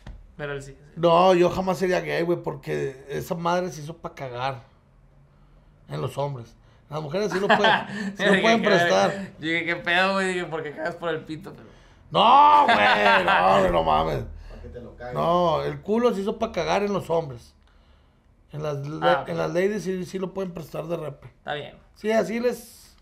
Pero él sí. No, yo jamás sería gay, güey, porque esa madre se hizo para cagar en los hombres. Las mujeres sí lo pueden, <laughs> sí lo pueden prestar. Dije, qué pedo, güey, dije, porque cagas por el pito. Pero... No, güey, <laughs> no, no mames. Para que te lo cagues. No, el culo se hizo para cagar en los hombres. En las, ah, en las ladies sí, sí, lo pueden prestar de repente. Está bien. Sí, así les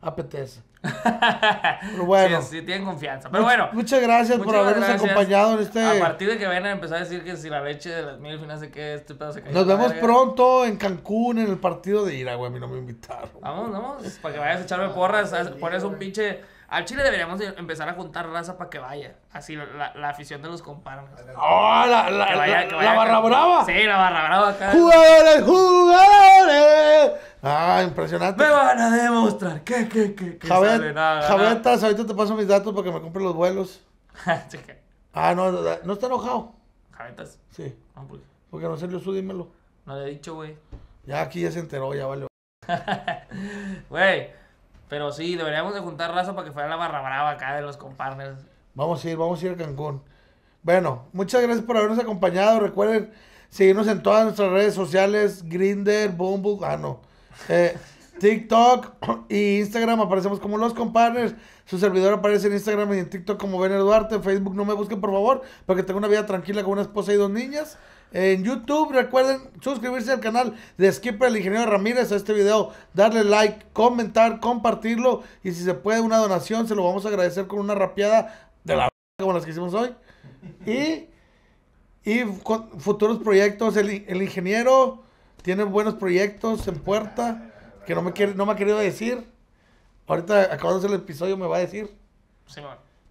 apetece. Pero <laughs> bueno. si tienen confianza. Pero bueno. Muchas gracias por habernos acompañado en este. A partir de que vayan a empezar a decir que si la leche de las mil finales de que este pedazo se Nos vemos pronto en Cancún en el partido de ira, güey. A mí no me invitaron. Vamos, vamos. Para que vayas a echarme porras. Pones un pinche al Chile deberíamos empezar a juntar raza para que vaya. Así la, la afición de los compadres. ¡Oh! Ah, ah, la, barra brava. Sí, la barra brava acá. ¡Jugadores, jugadores! Ah, impresionante. Me van a demostrar que, que, que, que Javier, ahorita te paso mis datos para que me compre los vuelos. <laughs> ah, no, no está enojado. ¿Javetas? Sí. Pues. Porque no sé, su dímelo. No le he dicho, güey. Ya aquí ya se enteró, ya vale. <laughs> Güey. Pero sí, deberíamos de juntar raza para que fuera la barra brava acá de los compartners. Vamos a ir, vamos a ir a Cancún. Bueno, muchas gracias por habernos acompañado. Recuerden seguirnos en todas nuestras redes sociales, Grinder, Boom, ah no. Eh, TikTok y Instagram aparecemos como los Compartners. Su servidor aparece en Instagram y en TikTok como Ben Duarte. Facebook no me busquen, por favor, porque tengo una vida tranquila con una esposa y dos niñas. En YouTube, recuerden suscribirse al canal de Skipper el Ingeniero Ramírez a este video, darle like, comentar, compartirlo y si se puede una donación, se lo vamos a agradecer con una rapeada de la como las que hicimos hoy. Y, y futuros proyectos, el, el ingeniero tiene buenos proyectos en puerta que no me, quiere, no me ha querido decir. Ahorita acabando el episodio me va a decir. Sí,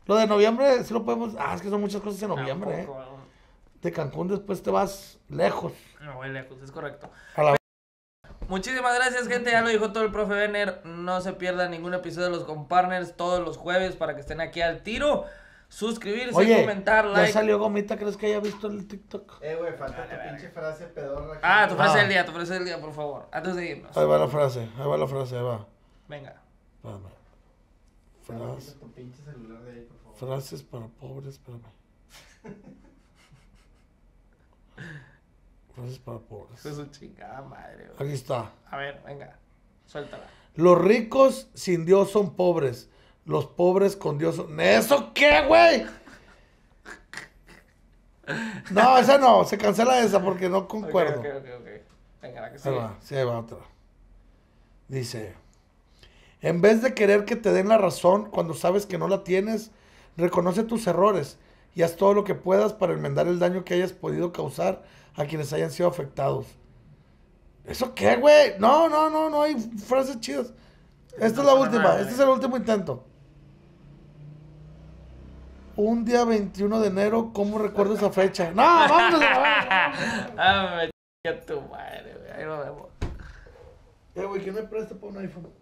Lo de noviembre sí lo podemos. Ah, es que son muchas cosas en noviembre, ¿eh? De Cancún después te vas lejos. No, voy lejos, es correcto. A la... Muchísimas gracias, gente. Ya lo dijo todo el profe Benner. No se pierdan ningún episodio de los Compartners todos los jueves para que estén aquí al tiro suscribirse, y comentar, like. Ya salió Gomita, ¿crees que haya visto el TikTok? Eh, güey, falta tu pinche frase pedorra. Ah, tu frase ah. del día, tu frase del día, por favor. Antes de irnos. Ahí va la frase, ahí va la frase, ahí va. Venga. Espérame. Frases para pobres, espérame. frases para pobres. Eso es chingada madre, güey. Aquí está. A ver, venga. Suéltala. Los ricos sin Dios son pobres los pobres con Dios. ¿Eso qué, güey? No, esa no, se cancela esa porque no concuerdo. Okay, okay, que va, sí, va otra. Dice, en vez de querer que te den la razón cuando sabes que no la tienes, reconoce tus errores y haz todo lo que puedas para enmendar el daño que hayas podido causar a quienes hayan sido afectados. ¿Eso qué, güey? No, no, no, no hay frases chidas. Esta es la última, este es el último intento un día 21 de enero, ¿cómo recuerdo esa fecha? No, vámonos. <laughs> Ah, me tu madre, güey. Ahí nos vemos. Eh, güey, ¿quién me presta para un iPhone?